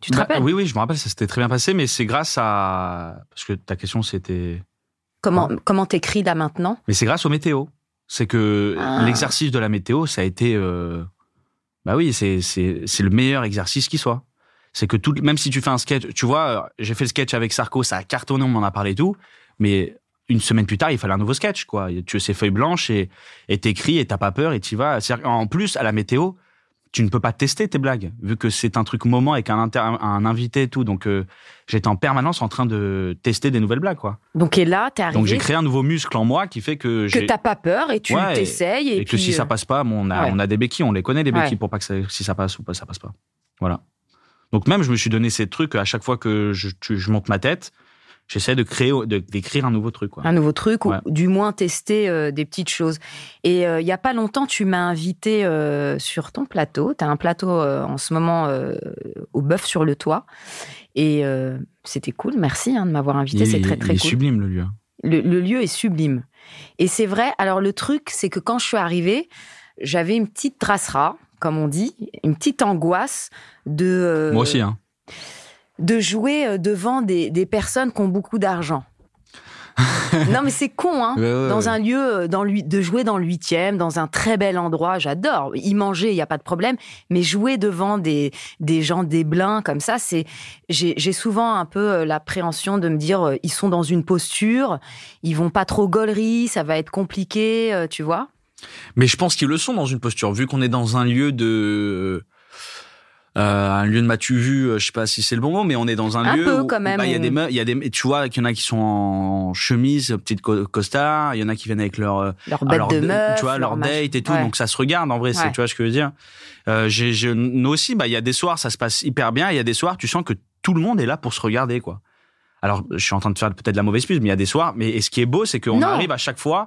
Tu te bah, rappelles Oui, oui, je me rappelle, ça s'était très bien passé, mais c'est grâce à. Parce que ta question, c'était. Comment hein t'écris là maintenant Mais c'est grâce au météo. C'est que ah. l'exercice de la météo, ça a été. Euh, bah oui, c'est le meilleur exercice qui soit. C'est que tout, même si tu fais un sketch, tu vois, euh, j'ai fait le sketch avec Sarko, ça a cartonné, on m'en a parlé et tout, mais une semaine plus tard, il fallait un nouveau sketch, quoi. Tu as ces feuilles blanches et t'écris et t'as pas peur et t'y vas. En plus, à la météo, tu ne peux pas tester tes blagues, vu que c'est un truc moment avec un, un invité et tout. Donc, euh, j'étais en permanence en train de tester des nouvelles blagues, quoi. Donc, et là, t'es arrivé. Donc, j'ai créé un nouveau muscle en moi qui fait que. Que t'as pas peur et tu t'essayes. Et, que si ça euh, passe pas, on, a, des béquilles, on les connaît, des béquilles, pour pas que si ça passe ou pas, ça passe pas. Voilà. Donc, même, je me suis donné ces trucs à chaque fois que je, je monte ma tête j'essaie de créer, d'écrire un nouveau truc. Quoi. Un nouveau truc, ou du moins tester euh, des petites choses. Et euh, il n'y a pas longtemps, tu m'as invité euh, sur ton plateau. Tu as un plateau en ce moment au Bœuf sur le Toit. Et c'était cool, merci hein, de m'avoir invité, c'est très très il est sublime le lieu. Le, le lieu est sublime. Et c'est vrai, alors le truc, c'est que quand je suis arrivée, j'avais une petite tracera, comme on dit, une petite angoisse de... Moi aussi, hein de jouer euh, devant des, personnes qui ont beaucoup d'argent. non mais c'est con hein, dans un lieu, euh, de jouer dans le huitième, dans un très bel endroit, j'adore. Y manger, il n'y a pas de problème, mais jouer devant des gens des blins comme ça, c'est j'ai souvent un peu euh, l'appréhension de me dire ils sont dans une posture, ils vont pas trop gaulerie, ça va être compliqué, tu vois. Mais je pense qu'ils le sont dans une posture vu qu'on est dans un lieu de euh, un lieu de m'as-tu vu euh, Je sais pas si c'est le bon mot, mais on est dans un, un lieu. Peu, où, quand bah, même. Il y a des meufs, il y a des, tu vois, qu'il y en a qui sont en chemise, petite costard. Il y en a qui viennent avec leur euh, leur tu vois, leur, date et tout. Donc ça se regarde en vrai. c'est. Tu vois ce que je veux dire euh, Nous aussi, bah il y a des soirs ça se passe hyper bien. Il y a des soirs tu sens que tout le monde est là pour se regarder quoi. Alors, je suis en train de faire peut-être la mauvaise pub, mais il y a des soirs. Mais et ce qui est beau, c'est qu'on arrive à chaque fois.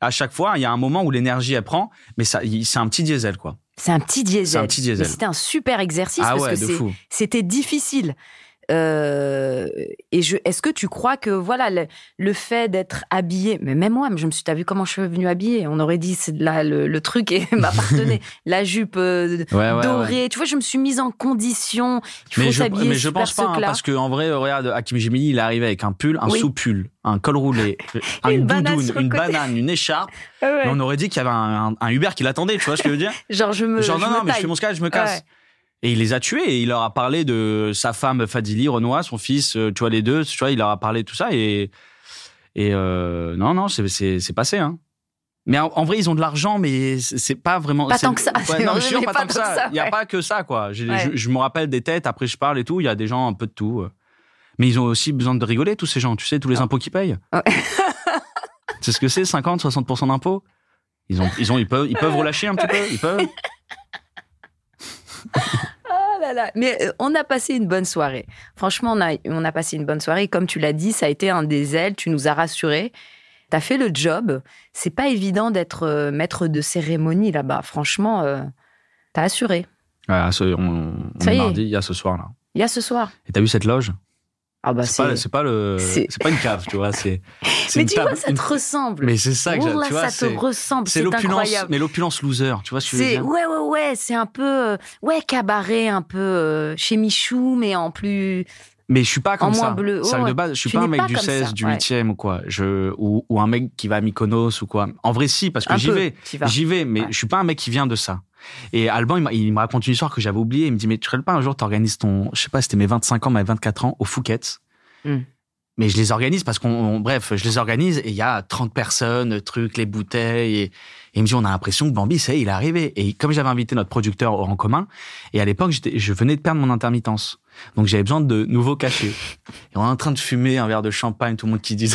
À chaque fois, il y a un moment où l'énergie elle prend, mais ça, c'est un petit diesel quoi. C'est un petit diesel. C'est un petit diesel. C'était un super exercice ah parce que c'était difficile. Euh, et je, est-ce que tu crois que voilà le, fait d'être habillé, mais même moi, je me suis, t'as vu comment je suis venue habillée On aurait dit c'est là le, truc et m'appartenait la jupe euh, dorée. Tu vois, je me suis mise en condition. mais, je, mais je pense pas hein, parce que en vrai, regarde, Hakim Jemini, il est arrivé avec un pull, un sous-pull, un col roulé, un euh, une doudoune, une banane, une écharpe. Ah on aurait dit qu'il y avait un, un, Uber qui l'attendait. Tu vois ce que je veux dire Genre je me, genre, non, non, mais je fais mon cas je me casse et il les a tués. Et il leur a parlé de sa femme Fadili Renoir, son fils, euh, tu vois, les deux, tu vois, il leur a parlé de tout ça. Et, et euh, non, non, c'est passé. Hein. Mais en, vrai, ils ont de l'argent, mais c'est pas vraiment. Pas tant que ça. non, pas, ça. Il n'y a pas que ça, quoi. Je, me rappelle des têtes, après je parle et tout, il y a des gens un peu de tout. Euh. Mais ils ont aussi besoin de rigoler, tous ces gens, tu sais, tous les ah. impôts qu'ils payent. c'est ce que c'est, 50, 60% d'impôts ils, ils, ont, ils, peuvent, ils peuvent relâcher un petit peu, ils peuvent. Mais euh, on a passé une bonne soirée. Franchement, on a, on a passé une bonne soirée. Comme tu l'as dit, ça a été un des ailes. Tu nous as rassurés. Tu as fait le job. C'est pas évident d'être euh, maître de cérémonie là-bas. Franchement, euh, tu as assuré. Ouais, ah, on, est mardi, il y a ce soir là. Il y a ce soir. Et tu as vu cette loge ah bah c'est, c'est pas, le, c'est... pas une cave, tu vois. C'est, mais tu vois, ça te ressemble. Mais c'est ça que oh tu vois, ça te ressemble. C'est, l'opulence, mais l'opulence loser, tu vois Ouais, ouais, ouais. C'est un peu, euh, ouais, cabaret, un peu euh, chez Michou, mais en plus mais je suis pas comme ça. Bleu. de base, je suis pas un mec du 16, du 8e ou quoi. Je, ou, ou, un mec qui va à Mykonos ou quoi. En vrai, si, parce que j'y vais. J'y vais, mais je suis pas un mec qui vient de ça. Et Alban, il, me raconte une histoire que j'avais oubliée. Il me dit, mais tu ne pas un jour, t'organises ton, je sais pas, c'était mes 25 ans, mes 24 ans au Fouquet's. Hmm. Mais je les organise parce qu'on, bref, je les organise et il y a 30 personnes, trucs, les bouteilles. Et, et il me dit, on a l'impression que Bambi, c'est, il est arrivé. Et comme j'avais invité notre producteur en commun, et à l'époque, je venais de perdre mon intermittence. Donc j'avais besoin de nouveaux cachets. Et on est en train de fumer un verre de champagne, tout le monde qui dit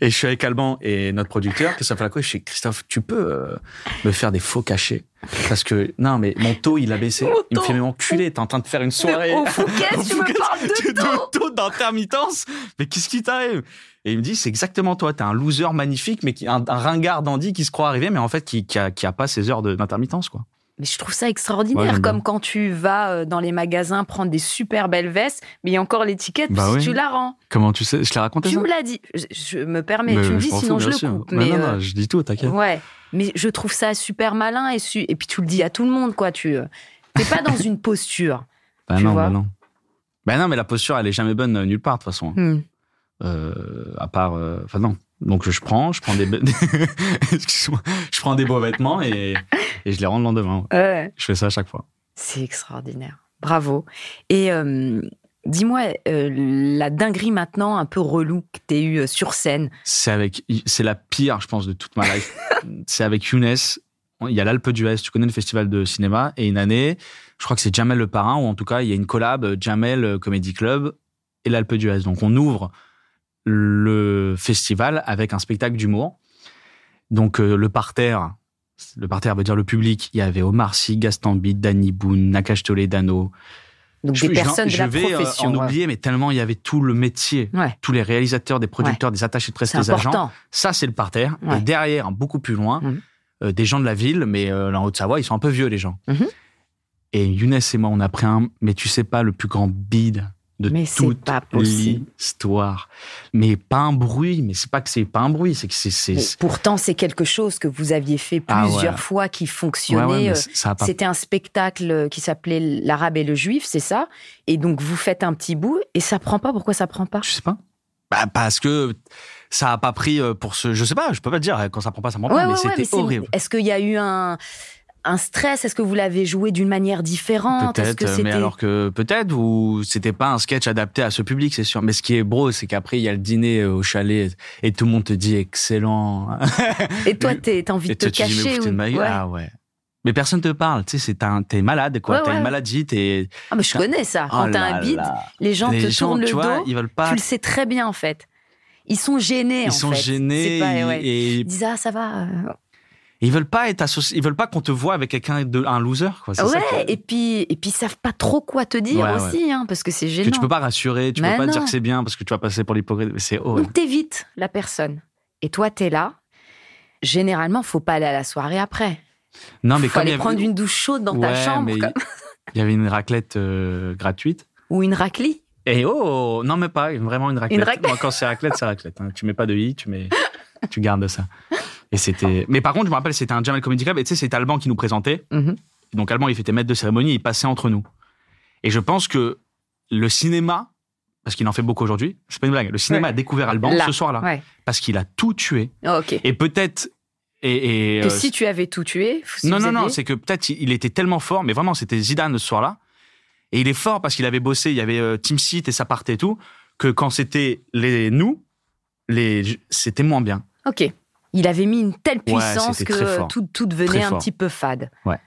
Et je suis avec Alban et notre producteur, Que ça Christophe Lacroix, je suis Christophe, tu peux euh, me faire des faux cachets parce que non mais mon taux il a baissé. il me fait m'enculer t'es en train de faire une soirée. tu me parles taux, d'intermittence. Mais qu'est-ce qui t'arrive Et il me dit c'est exactement toi, t'es un loser magnifique mais qui, un, un, ringard dandy qui se croit arrivé mais en fait qui, qui, qui a pas ses heures d'intermittence quoi. Mais je trouve ça extraordinaire, comme quand tu vas euh, dans les magasins prendre des super belles vestes, mais il y a encore l'étiquette, bah si tu la rends. Comment tu sais Je l'ai raconté Tu me l'as dit. Je, me permets, tu me dis, sinon je le coupe. Mais, non, non, euh, je dis tout, t'inquiète. Ouais, mais je trouve ça super malin et, puis tu le dis à tout le monde, quoi. Tu n'es euh, pas dans une posture. ben non, bah non. ben non, mais la posture, elle est jamais bonne nulle part, de toute façon. Hmm. à part. Enfin, non. Donc je prends, je prends des, je prends des beaux vêtements et, je les rends le lendemain. Je fais ça à chaque fois. C'est extraordinaire. Bravo. Et euh, dis-moi, euh, la dinguerie maintenant un peu relou que tu as eu euh, sur scène. C'est avec, c'est la pire, je pense, de toute ma vie c'est avec Younes. Il y a l'Alpe d'Huez, tu connais le festival de cinéma, et une année, je crois que c'est Jamel le parrain, ou en tout cas, il y a une collab Jamel Comedy Club et l'Alpe d'Huez. Donc on ouvre le festival avec un spectacle d'humour. Donc euh, le parterre, le parterre veut dire le public, il y avait Omar Sy, Gaston Bide, Danny Boone, Nakash Toledano. Donc je, des personnes de vais euh, profession, en mais tellement il y avait tout le métier, tous les réalisateurs, des producteurs, des attachés de presse, des agents. Ça, c'est le parterre. Et derrière, beaucoup plus loin, mhm. euh, des gens de la ville, mais en Haute-Savoie, ils sont un peu vieux, les gens. Mhm. Et Younes et moi, on a pris un, mais tu sais pas, le plus grand bide de mais toute l'histoire. Mais pas un bruit, mais c'est pas que c'est pas un bruit, c'est que c'est. Pourtant, c'est quelque chose que vous aviez fait ah, plusieurs fois qui fonctionnait. Euh, c'était un spectacle qui s'appelait L'Arabe et le Juif, c'est ça. Et donc vous faites un petit bout et ça prend pas. Pourquoi ça prend pas Je sais pas. Bah, parce que ça a pas pris euh, pour ce. Je sais pas. Je peux pas te dire quand ça prend pas, ça prend pas. mais c'était horrible. Est-ce qu'il y a eu un un stress Est-ce que vous l'avez joué d'une manière différente Peut-être, mais alors que peut-être, ou c'était pas un sketch adapté à ce public, c'est sûr. Mais ce qui est beau, c'est qu'après, il y a le dîner euh, au chalet et tout le monde te dit excellent. et toi, t'as envie de te, cacher. Ah ouais. Mais personne te parle, tu sais, t'es malade, quoi. t'as une maladie, t'es. Ah, mais je connais ça. Quand oh t'as un bide, les gens te tournent le dos. Tu le sais très bien, en fait. Ils sont gênés, ils sont gênés. Pas, et... Ils disent, ah, ça va. Euh, ils veulent pas être ils veulent pas qu'on te voit avec quelqu'un de un loser. Quoi. Ouais, et puis et puis savent pas trop quoi te dire aussi, Hein, parce que c'est gênant. tu peux pas rassurer, tu peux pas dire que c'est bien parce que tu vas passer pour l'hypocrite. C'est horrible. Donc t'évites la personne. Et toi t'es là. Généralement, faut pas aller à la soirée après. Non, mais quand prendre une douche chaude dans ta chambre. Il y avait une raclette euh, gratuite. Ou une raclée. Et oh, non mais pas, vraiment une raclette. quand c'est raclette, c'est raclette. Hein. Tu mets pas de i, tu mets, tu gardes ça. Et c'était. Mais par contre, je me rappelle, c'était un Jamel Comedy Club et tu sais, c'est Alban qui nous présentait. Mhm. Donc Alban, il était maître de cérémonie, il passait entre nous. Et je pense que le cinéma, parce qu'il en fait beaucoup aujourd'hui, c'est pas une blague, le cinéma a découvert Alban ce soir-là. Parce qu'il a tout tué. Ah, et peut-être. Et, que euh, si tu avais tout tué. non, non, non, c'est que peut-être il était tellement fort, mais vraiment, c'était Zidane ce soir-là. Et il est fort parce qu'il avait bossé, il y avait euh, Team Seat et ça partait et tout, que quand c'était les nous, les, c'était moins bien. Ok. Il avait mis une telle puissance que tout, tout, devenait un petit peu fade. Ouais.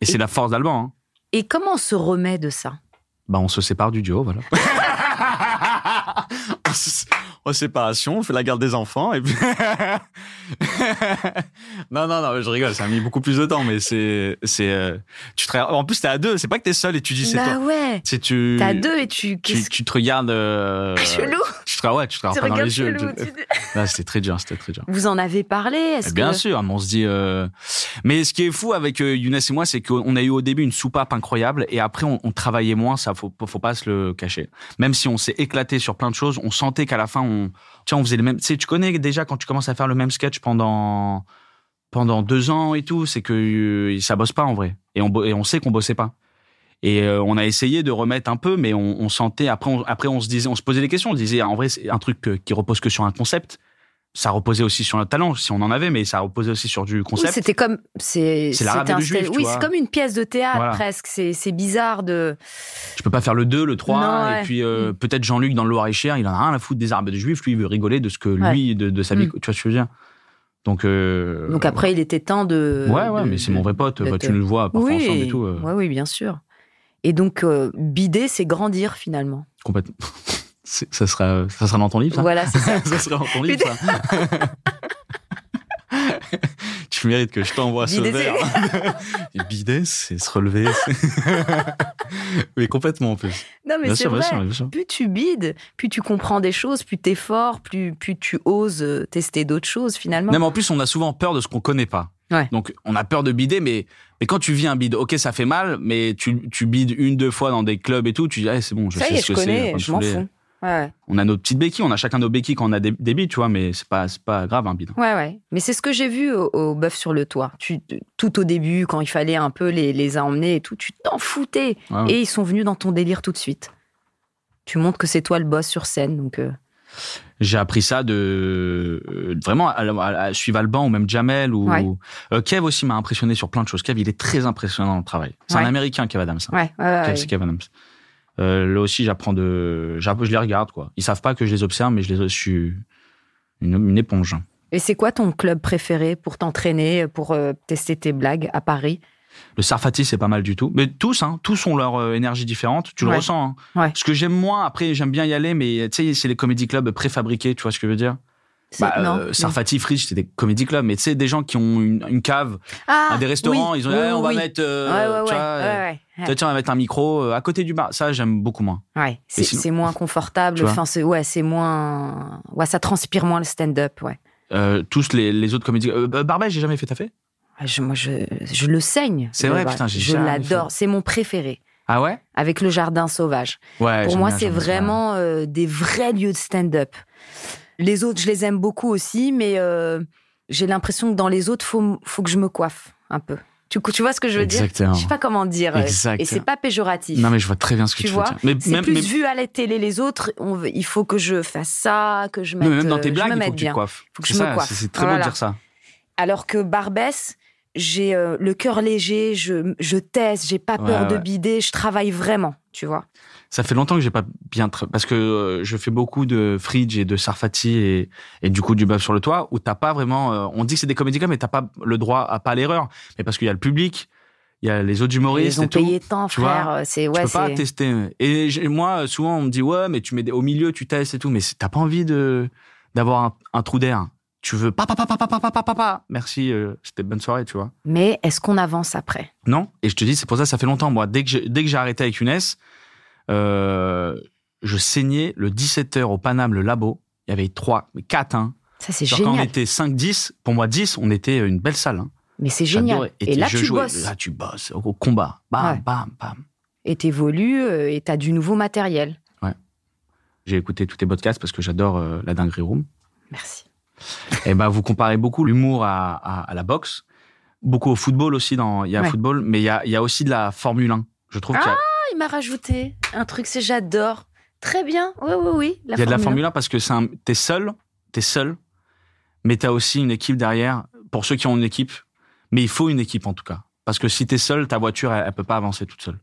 Et, c'est la force d'Alban. Hein. Et comment on se remet de ça bah, On se sépare du duo, voilà. En oh, séparation, on fait la garde des enfants et non, non, non, je rigole, ça a mis beaucoup plus de temps, mais c'est, c'est, euh, tu te... en plus t'es à deux, c'est pas que t'es seul et tu dis c'est bah toi. ouais. C'est tu. T'es à deux et tu. Tu, te regardes. Euh, ah, chelou. Tu te, ouais, tu te regardes pas dans les yeux. c'était très dur, c'était très dur. Vous en avez parlé, eh Bien sûr, mais on se dit. Euh, mais ce qui est fou avec Younes et moi, c'est qu'on a eu au début une soupape incroyable et après on, travaillait moins, ça faut, faut pas se le cacher. Même si on s'est éclaté sur plein de choses. On sentait qu'à la fin, on, tiens on faisait le même. Tu, tu connais déjà quand tu commences à faire le même sketch pendant pendant deux ans et tout, c'est que euh, ça bosse pas en vrai. Et on, et on sait qu'on bossait pas. Et euh, on a essayé de remettre un peu, mais on, sentait après, on, après on se disait, on se posait des questions, on disait en vrai c'est un truc euh, qui repose que sur un concept ça reposait aussi sur notre talent, si on en avait, mais ça reposait aussi sur du concept. c'était comme. C'est juif. Oui, c'est comme une pièce de théâtre presque. C'est bizarre de. Je peux pas faire le 2, le 3. Et puis euh, mm. peut-être Jean-Luc dans le Loir-et-Cher, il en a rien à foutre des arabes de juifs. Lui, il veut rigoler de ce que lui, de, sa vie. Mm. Tu vois ce que je veux dire donc, euh, Donc après, il était temps de. Ouais, ouais, mais c'est mon vrai pote. Bah, tu le vois, parfois oui, ensemble et tout. Euh. Oui oui, bien sûr. Et donc, bider, c'est grandir finalement. Complètement. ça sera, ça sera dans ton livre, ça Voilà, ça. sera dans ton livre, ça. tu mérites que je t'envoie ce verre. Bider, c'est se relever. Mais complètement en plus. Non, mais c'est vrai. Bien Plus tu bides, plus tu comprends des choses, plus t'es fort, plus, tu oses euh, tester d'autres choses finalement. Non, mais en plus, on a souvent peur de ce qu'on connaît pas. Donc, on a peur de bider, mais, mais quand tu vis un bide, ok, ça fait mal, mais tu, tu bides une, deux fois dans des clubs et tout, tu dis, ah, c'est bon, je ça sais ce je que c'est. Je m'en fous. On a nos petites béquilles, on a chacun nos béquilles quand on a des, des tu vois, mais c'est pas, pas grave un bidon. Ouais, ouais. Mais c'est ce que j'ai vu au, bœuf sur le toit. tout au début, quand il fallait un peu les, les emmener et tout, tu t'en foutais. Et ils sont venus dans ton délire tout de suite. Tu montres que c'est toi le boss sur scène, donc. Euh. J'ai appris ça de euh, vraiment à, à, ou même Jamel ou euh, Kev aussi m'a impressionné sur plein de choses. Kev, il est très impressionnant dans le travail. C'est un Américain, Kev Adams. Hein. ouais ouais. c'est Kev Adams. Euh, là aussi, j'apprends de, je les regarde quoi. Ils savent pas que je les observe, mais je les, suis une, éponge. Et c'est quoi ton club préféré pour t'entraîner, pour euh, tester tes blagues à Paris Le Sarfati, c'est pas mal du tout. Mais tous, hein, tous ont leur euh, énergie différente. Tu le ressens. Hein. Ce que j'aime moins, après, j'aime bien y aller, mais tu sais, c'est les comédie clubs préfabriqués, tu vois ce que je veux dire bah, euh, Sarfati, Frisch, c'était Comedy Club, mais tu sais, des gens qui ont une, cave, ah, des restaurants, ils ont dit, on va mettre, tiens, mettre un micro euh, à côté du bar. Ça, j'aime beaucoup moins. Ouais, c'est moins confortable. Enfin, ouais, c'est moins, ouais, ça transpire moins le stand-up, ouais. Euh, tous les, autres comédies. Euh, bah, Barbet, j'ai jamais fait ta fait ah, je, Moi, je, le saigne. C'est vrai, putain, j'ai Je l'adore. C'est mon préféré. Ah ouais Avec le jardin sauvage. Ouais, Pour moi, c'est vraiment des vrais lieux de stand-up. Les autres, je les aime beaucoup aussi, mais euh, j'ai l'impression que dans les autres, faut, faut que je me coiffe un peu. Tu, vois ce que je veux dire Je sais pas comment dire. Euh, exact. Et c'est pas péjoratif. Non, mais je vois très bien ce que tu, vois. Veux Mais même, plus vu à la télé les autres. il faut que je fasse ça, que je mette. bien. même dans tes euh, blagues, il faut que tu coiffes. je ça, me coiffe. C'est très de dire ça. Alors que Barbès, j'ai le cœur léger, je, je n'ai j'ai pas peur de bider, je travaille vraiment, tu vois ça fait longtemps que j'ai pas bien parce que euh, je fais beaucoup de Fridge et de Sarfati et, et du coup du bœuf sur le toit où t'as pas vraiment euh, on dit que c'est des comédies mais t'as pas le droit à pas l'erreur mais parce qu'il y a le public il y a les autres humoristes ils ont payé tant frère c'est ouais peux pas tester et moi souvent on me dit ouais mais tu mets au milieu tu testes et tout mais t'as pas envie de d'avoir un, trou d'air tu veux papa papa papa papa papa merci euh, c'était c'était bonne soirée tu vois mais est-ce qu'on avance après non et je te dis c'est pour ça que ça fait longtemps moi dès que j'ai, dès que j'ai arrêté avec Younes euh, je saignais le 17h au Paname, le labo. Il y avait 3, 4. Hein. Ça, c'est génial. Quand on était 5-10, pour moi 10, on était une belle salle. Hein. Mais c'est génial. Et, là, tu bosses. Là, tu bosses au combat. Bam, bam, bam. Et t'évolues euh, et t'as du nouveau matériel. Ouais. J'ai écouté tous tes podcasts parce que j'adore euh, la dinguerie room. Merci. Et eh ben, vous comparez beaucoup l'humour à, la boxe, beaucoup au football aussi. il y a ouais. football, mais il y a, aussi de la Formule 1. Je trouve qu'il y a ah il m'a rajouté un truc, c'est j'adore. Très bien, oui, oui, oui. Il y a de la Formule 1 parce que c'est t'es seul, t'es seul, mais t'as aussi une équipe derrière. Pour ceux qui ont une équipe, mais il faut une équipe en tout cas. Parce que si t'es seul, ta voiture, elle, peut pas avancer toute seule.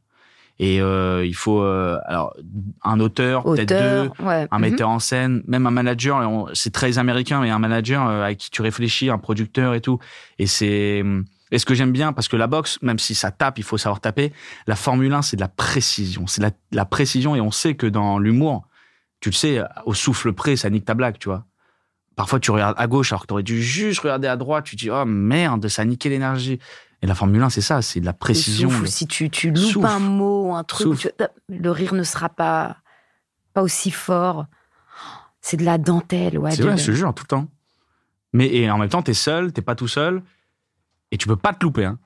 Et euh, il faut euh, alors un auteur, peut-être deux, un metteur mhm. en scène, même un manager. C'est très américain, mais un manager euh, à qui tu réfléchis, un producteur et tout. Et c'est hum, et ce que j'aime bien, parce que la boxe, même si ça tape, il faut savoir taper, la Formule 1, c'est de la précision. C'est de la, précision et on sait que dans l'humour, tu le sais, euh, au souffle près, ça nique ta blague, tu vois. Parfois, tu regardes à gauche alors que tu aurais dû juste regarder à droite, tu te dis, oh merde, ça a l'énergie. Et la Formule 1, c'est ça, c'est de la précision. si tu, loupes un mot, un truc, le rire ne sera pas, pas aussi fort. C'est de la dentelle, ouais. C'est vrai, je te jure, tout le temps. Mais en même temps, tu es seul, t'es pas tout seul. Et tu peux pas te louper, hein.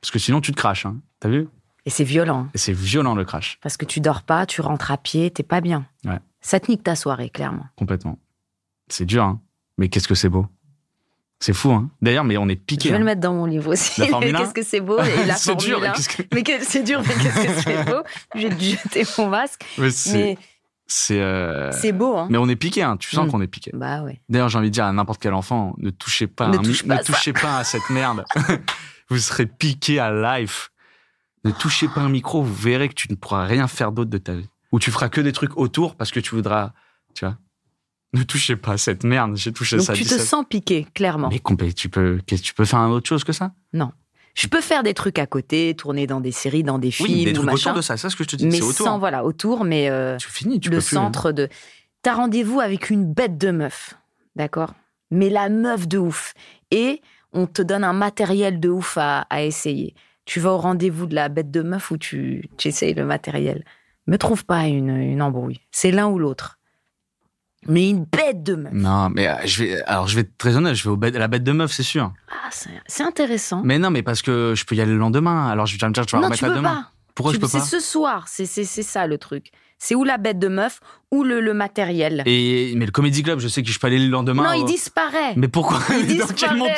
Parce que sinon, tu te craches, hein. T'as vu Et c'est violent. Et c'est violent le crash. Parce que tu dors pas, tu rentres à pied, t'es pas bien. Ouais. Ça te nique ta soirée, clairement. Complètement. C'est dur, hein. Mais qu'est-ce que c'est beau. C'est fou, hein. D'ailleurs, mais on est piqué. Je vais hein. le mettre dans mon livre aussi. Mais Qu'est-ce que c'est beau et la C'est dur, mais qu'est-ce que c'est dur Je vais -ce que beau. J'ai jeter mon masque. Mais euh, C'est beau, hein. Mais on est piqué, hein. tu sens mm. qu'on est piqué. Bah D'ailleurs, j'ai envie de dire à n'importe quel enfant, ne touchez pas, à cette merde. vous serez piqué à life. Ne touchez pas un micro, vous verrez que tu ne pourras rien faire d'autre de ta vie. Ou tu feras que des trucs autour parce que tu voudras, tu vois. Ne touchez pas à cette merde, j'ai touché Donc ça. Tu te sens piqué, clairement. Mais complet, tu peux, tu peux faire un autre chose que ça Non. Je peux faire des trucs à côté, tourner dans des séries, dans des films, oui, des trucs autour de ça, c'est ce que je te dis. Mais autour. sans, voilà, autour, mais euh, finis, le hein. centre de. T'as rendez-vous avec une bête de meuf, d'accord Mais la meuf de ouf. Et on te donne un matériel de ouf à, essayer. Tu vas au rendez-vous de la bête de meuf ou tu, tu essayes le matériel. Me trouve pas une embrouille. C'est l'un ou l'autre. Mais une bête de meuf. Non, mais euh, je vais, alors je vais être très honnête, je vais au bête- à la bête de meuf, c'est sûr. Ah, c'est- intéressant. Mais non, mais parce que je peux y aller le lendemain. Alors je vais me dire, tu vas non, remettre tu peux demain. pas. Pourquoi je peux c'est ce soir, c'est c'est- c'est ça le truc. C'est ou la bête de meuf ou le, le matériel. Et mais le comedy club, je sais que je peux aller le lendemain. non, il disparaît. Mais pourquoi Dans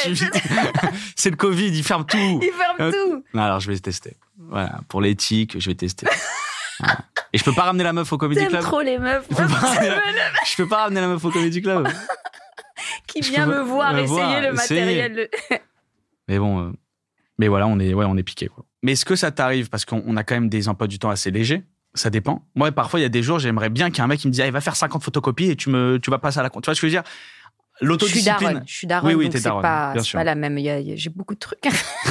C'est le Covid, il ferme tout. Il ferme euh, tout. Non, alors je vais tester. Voilà, pour l'éthique, je vais tester. Et je peux pas ramener la meuf au comédie Club. trop les meufs. Je peux, pas ramener la meuf au Comedy Club. Qui vient me voir essayer le matériel. mais bon, euh, mais voilà, on est, ouais, on est piqué. Mais est-ce que ça t'arrive parce qu'on a quand même des emplois du temps assez légers ça dépend. Moi, parfois, il y a des jours, j'aimerais bien qu'un mec qui me dise, il va faire 50 photocopies et tu me, tu vas passer à la compte. Tu vois ce que je veux dire? Je suis daronne. Je suis oui, oui, donc c'est pas, la même. j'ai beaucoup de trucs.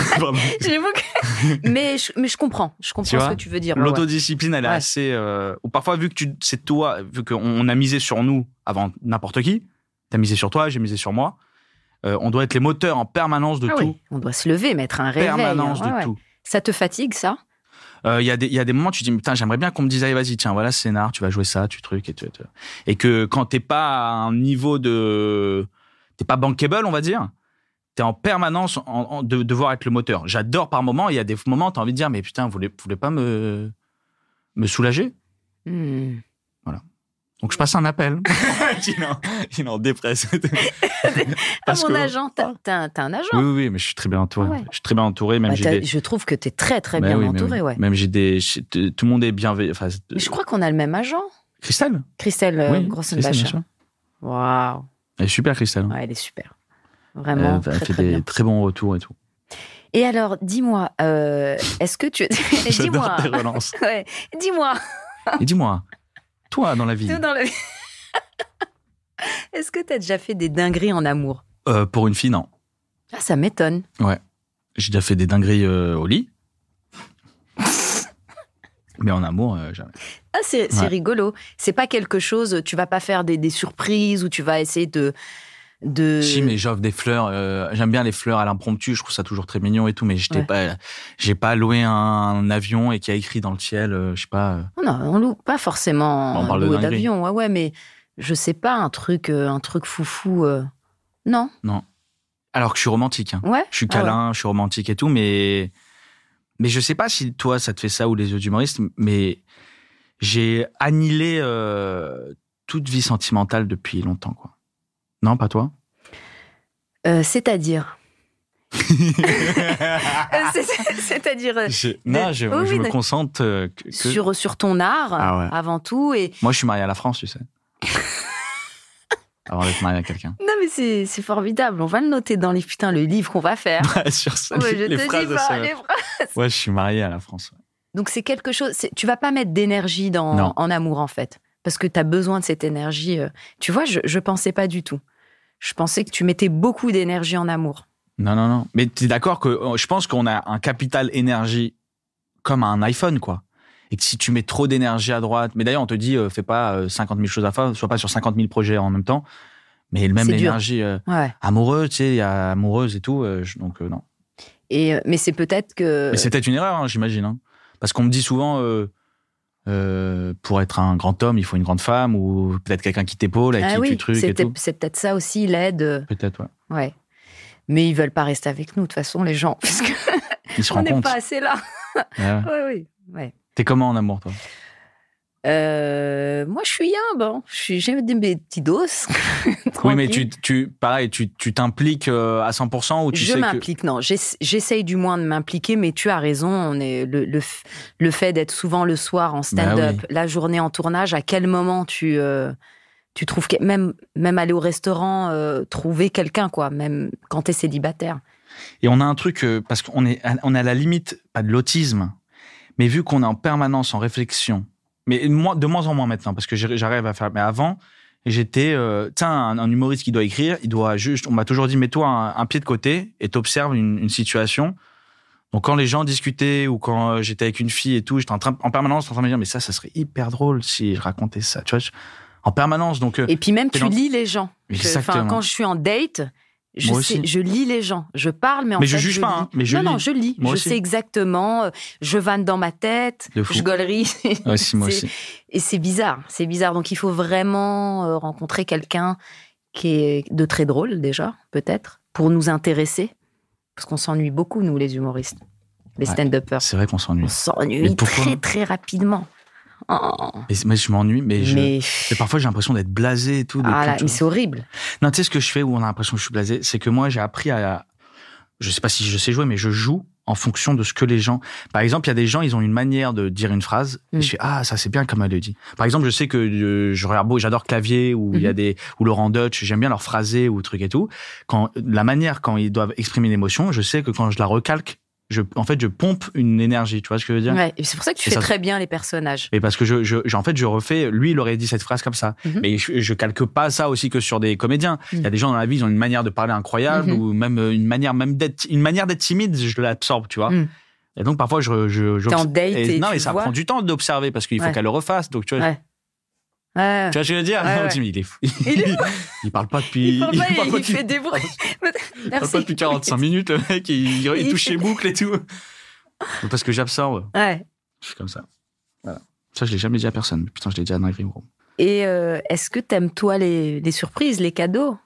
mais, je, mais je comprends. Je ce que tu veux dire. L'autodiscipline, elle est assez. Euh, ou parfois, vu que c'est toi, vu qu'on a misé sur nous avant n'importe qui, t'as misé sur toi, j'ai misé sur moi. Euh, on doit être les moteurs en permanence de ah tout. On doit se lever, mettre un réveil. Permanence hein. de tout. Ça te fatigue, ça euh, il y, a des moments, tu dis, putain, j'aimerais bien qu'on me dise, allez, vas-y, tiens, voilà, scénar, tu vas jouer ça, tu truc, et, tu, et que quand t'es pas à un niveau de. T'es pas bankable, on va dire, t'es en permanence de devoir être le moteur. J'adore par moments, il y a des moments, t'as envie de dire, mais putain, vous voulez, voulez pas me, me soulager hmm. Donc je passe un appel. il est en dépresse. à mon agent, t'as un agent. Oui, oui, mais je suis très bien entouré. Ah je suis très bien entouré. Même bah, Je trouve que t'es très très bah bien entouré. Même j'ai des... Tout le monde est bien... Enfin, je crois qu'on a le même agent. Christelle Christelle euh, oui, Grossenbacher. Waouh. Elle est super, Christelle. elle est super. Vraiment. très, elle fait des très bons retours et tout. Et alors, dis-moi, euh, est-ce que tu. dis-moi. Dis-moi. dis-moi. Toi, dans la vie. dans la vie. Est-ce que tu as déjà fait des dingueries en amour euh, Pour une fille, non. Ah, ça m'étonne. Ouais. J'ai déjà fait des dingueries euh, au lit. Mais en amour, euh, jamais. Ah, c'est rigolo. C'est pas quelque chose, tu vas pas faire des, des surprises ou tu vas essayer de, si, mais j'offre des fleurs. Euh, j'aime bien les fleurs à l'impromptu. Je trouve ça toujours très mignon et tout. Mais je pas, j'ai pas loué un, avion et qui a écrit dans le ciel. Euh, je sais pas. Euh. Non, on loue pas forcément bah, parle d'avion. Ouais, ouais, mais je sais pas un truc, un truc foufou. Non. Non. Alors que je suis romantique. Hein. Ouais. Je suis ah câlin, je suis romantique et tout, mais mais je sais pas si toi ça te fait ça ou les yeux d'humoriste mais j'ai annihilé toute vie sentimentale depuis longtemps, quoi. Non, pas toi euh, C'est-à-dire. C'est-à-dire. Euh, non, je, me concentre. Euh, sur, sur ton art, ah avant tout. Et... Moi, je suis marié à la France, tu sais. avant d'être marié à quelqu'un. Non, mais c'est formidable. On va le noter dans les putains, le livre qu'on va faire. sur ça, je te phrases dis pas, les phrases. Ouais, je suis marié à la France. Donc, c'est quelque chose. Tu vas pas mettre d'énergie dans en amour, en fait parce que tu as besoin de cette énergie. Euh. Tu vois, je ne pensais pas du tout. Je pensais que tu mettais beaucoup d'énergie en amour. Non, non, non. Mais tu es d'accord que oh, je pense qu'on a un capital énergie comme un iPhone, quoi. Et que si tu mets trop d'énergie à droite, mais d'ailleurs on te dit euh, fais pas 50 euh, 000 choses à faire, sois pas sur 50 000 projets en même temps, mais le même énergie amoureux, amoureuse, tu sais, amoureuse et tout, donc non. Et mais c'est peut-être que. Mais c'est peut-être une erreur, hein, j'imagine, hein. parce qu'on me dit souvent euh, pour être un grand homme, il faut une grande femme ou peut-être quelqu'un qui t'épaule, avec ah qui tu trucs C'est peut-être ça aussi l'aide. Euh, peut-être, ouais. Mais ils veulent pas rester avec nous de toute façon les gens parce que ils se pas assez là. Ah. Ouais. T'es comment en amour toi euh, moi, je suis un hein. Je suis des petits doses. oui, mais tu, tu pareil, tu t'impliques euh, à 100% ou tu je m'implique, non. J'essaye du moins de m'impliquer, mais tu as raison. On est le, le, fait d'être souvent le soir en bah stand-up, la journée en tournage, à quel moment tu. Euh, tu trouves même, même aller au restaurant, trouver quelqu'un, quoi, même quand tu es célibataire. Et on a un truc, parce qu'on est, on est à la limite, pas de l'autisme, mais vu qu'on est en permanence en réflexion, mais de moins en moins maintenant, parce que j'arrive à faire. Mais avant, j'étais, euh, tiens, un, humoriste qui doit écrire, il doit juste. On m'a toujours dit, mets-toi un, pied de côté et t'observes une, situation. Donc quand les gens discutaient ou quand euh, j'étais avec une fille et tout, j'étais en, train, en permanence en train de me dire, mais ça, ça serait hyper drôle si je racontais ça. Tu vois, en permanence. Donc, euh, et puis même, tu lis les gens. quand je suis en date, je, lis les gens, je parle, mais en mais fait, je juge pas. Hein. mais je non, lis. non, je lis. je sais exactement. Euh, je vanne dans ma tête. Je gaulerie. Et c'est bizarre. C'est bizarre. Donc il faut vraiment euh, rencontrer quelqu'un qui est de très drôle déjà, peut-être, pour nous intéresser, parce qu'on s'ennuie beaucoup nous les humoristes, les stand-uppers. C'est vrai qu'on s'ennuie. On s'ennuie très très rapidement. Oh. je m'ennuie, mais, je... parfois j'ai l'impression d'être blasé et tout. ah là, c'est horrible. Non, tu sais ce que je fais où on a l'impression que je suis blasé, c'est que moi j'ai appris à. Je sais pas si je sais jouer, mais je joue en fonction de ce que les gens. Par exemple, il y a des gens, ils ont une manière de dire une phrase. Et mm. je fais ah ça c'est bien comme elle le dit. Par exemple, je sais que euh, je regarde beau, j'adore Clavier ou il y a mm-hmm. des ou Laurent Dutch, j'aime bien leur phrasé ou truc et tout. Quand la manière quand ils doivent exprimer l'émotion je sais que quand je la recalque en fait, je pompe une énergie. Tu vois ce que je veux dire C'est pour ça que tu fais très bien les personnages. Mais parce que je, je, en fait, je refais. Lui, il aurait dit cette phrase comme ça. Mhm. Mais je, je, calque pas ça aussi que sur des comédiens. Mhm. Il y a des gens dans la vie, ils ont une manière de parler incroyable mhm. ou même euh, une manière, même d'être, une manière d'être timide. Je l'absorbe, tu vois. Et donc parfois je, je, et, non et ça prend du temps d'observer parce qu'il faut qu'elle le refasse donc tu vois tu vois ce que je veux dire il est fou. Il, parle pas depuis. Il, fait des bruits. il parle pas depuis 45 minutes, le mec. Il, touche ses boucles et tout. Parce que j'absorbe. Ouais. Je suis comme ça. Voilà. Ça, je l'ai jamais dit à personne. Putain, je l'ai dit à Nightwing Room. Et euh, est-ce que t'aimes, toi, les, surprises, les cadeaux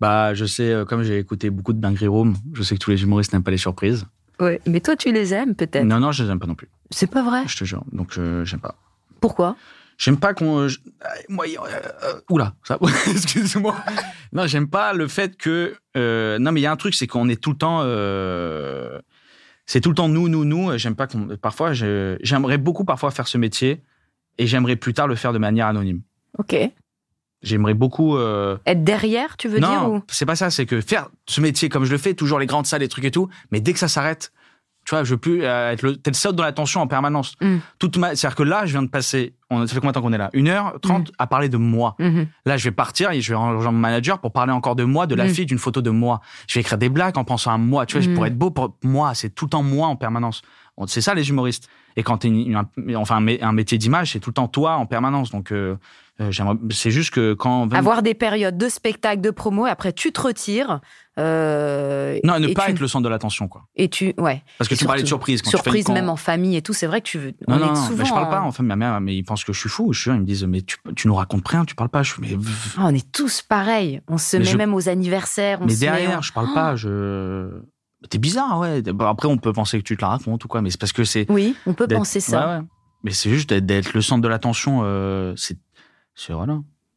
Bah, je sais, euh, comme j'ai écouté beaucoup de Dingry Room, je sais que tous les humoristes n'aiment pas les surprises. Ouais, mais toi, tu les aimes peut-être Non, non, je les aime pas non plus. C'est pas vrai Je te jure. Donc, euh, j'aime pas. Pourquoi J'aime pas qu'on. Euh, euh, moi, euh, oula, ça. Excuse-moi. non, j'aime pas le fait que. non, mais il y a un truc, c'est qu'on est tout le temps. c'est tout le temps nous, nous, nous. J'aime pas qu'on. Parfois, j'aimerais beaucoup parfois faire ce métier et j'aimerais plus tard le faire de manière anonyme. Ok. J'aimerais beaucoup. Être derrière, tu veux dire Non, c'est pas ça. C'est que faire ce métier comme je le fais, toujours les grandes salles, les trucs et tout. Mais dès que ça s'arrête, tu vois, je veux plus euh, être le, t'es le seul dans l'attention en permanence. Mm. Toute ma, c'est-à-dire que là, je viens de passer, on, ça fait combien de temps qu'on est là Une heure trente mm. à parler de moi. Mm-hmm. Là, je vais partir et je vais rejoindre mon manager pour parler encore de moi, de la mm. fille, d'une photo de moi. Je vais écrire des blagues en pensant à moi. Tu vois, pour être beau pour moi. C'est tout le temps moi en permanence. C'est ça les humoristes. Et quand t'es es enfin, un métier d'image, c'est tout le temps toi en permanence. Donc, euh, euh, c'est juste que quand... Avoir des périodes de spectacle, de promo, et après tu te retires. Euh, non, ne pas être le centre de l'attention, quoi. Et tu, ouais. Parce que tu parlais de surprise. Quand surprise, même en famille et tout, c'est vrai que tu veux. on est souvent, je parle pas euh, Enfin, Ma mère, mais ils pensent que je suis fou. Je suis, ils me disent, mais tu, nous racontes rien, tu parles pas. Je mais... Ah, on est tous pareils. On se met même aux anniversaires. mais derrière, je je parle pas. Oh. Je. T'es bizarre, ouais. Après, on peut penser que tu te la racontes ou quoi, mais c'est parce que c'est. Oui, on peut penser ça. Mais c'est juste d'être le centre de l'attention. c'est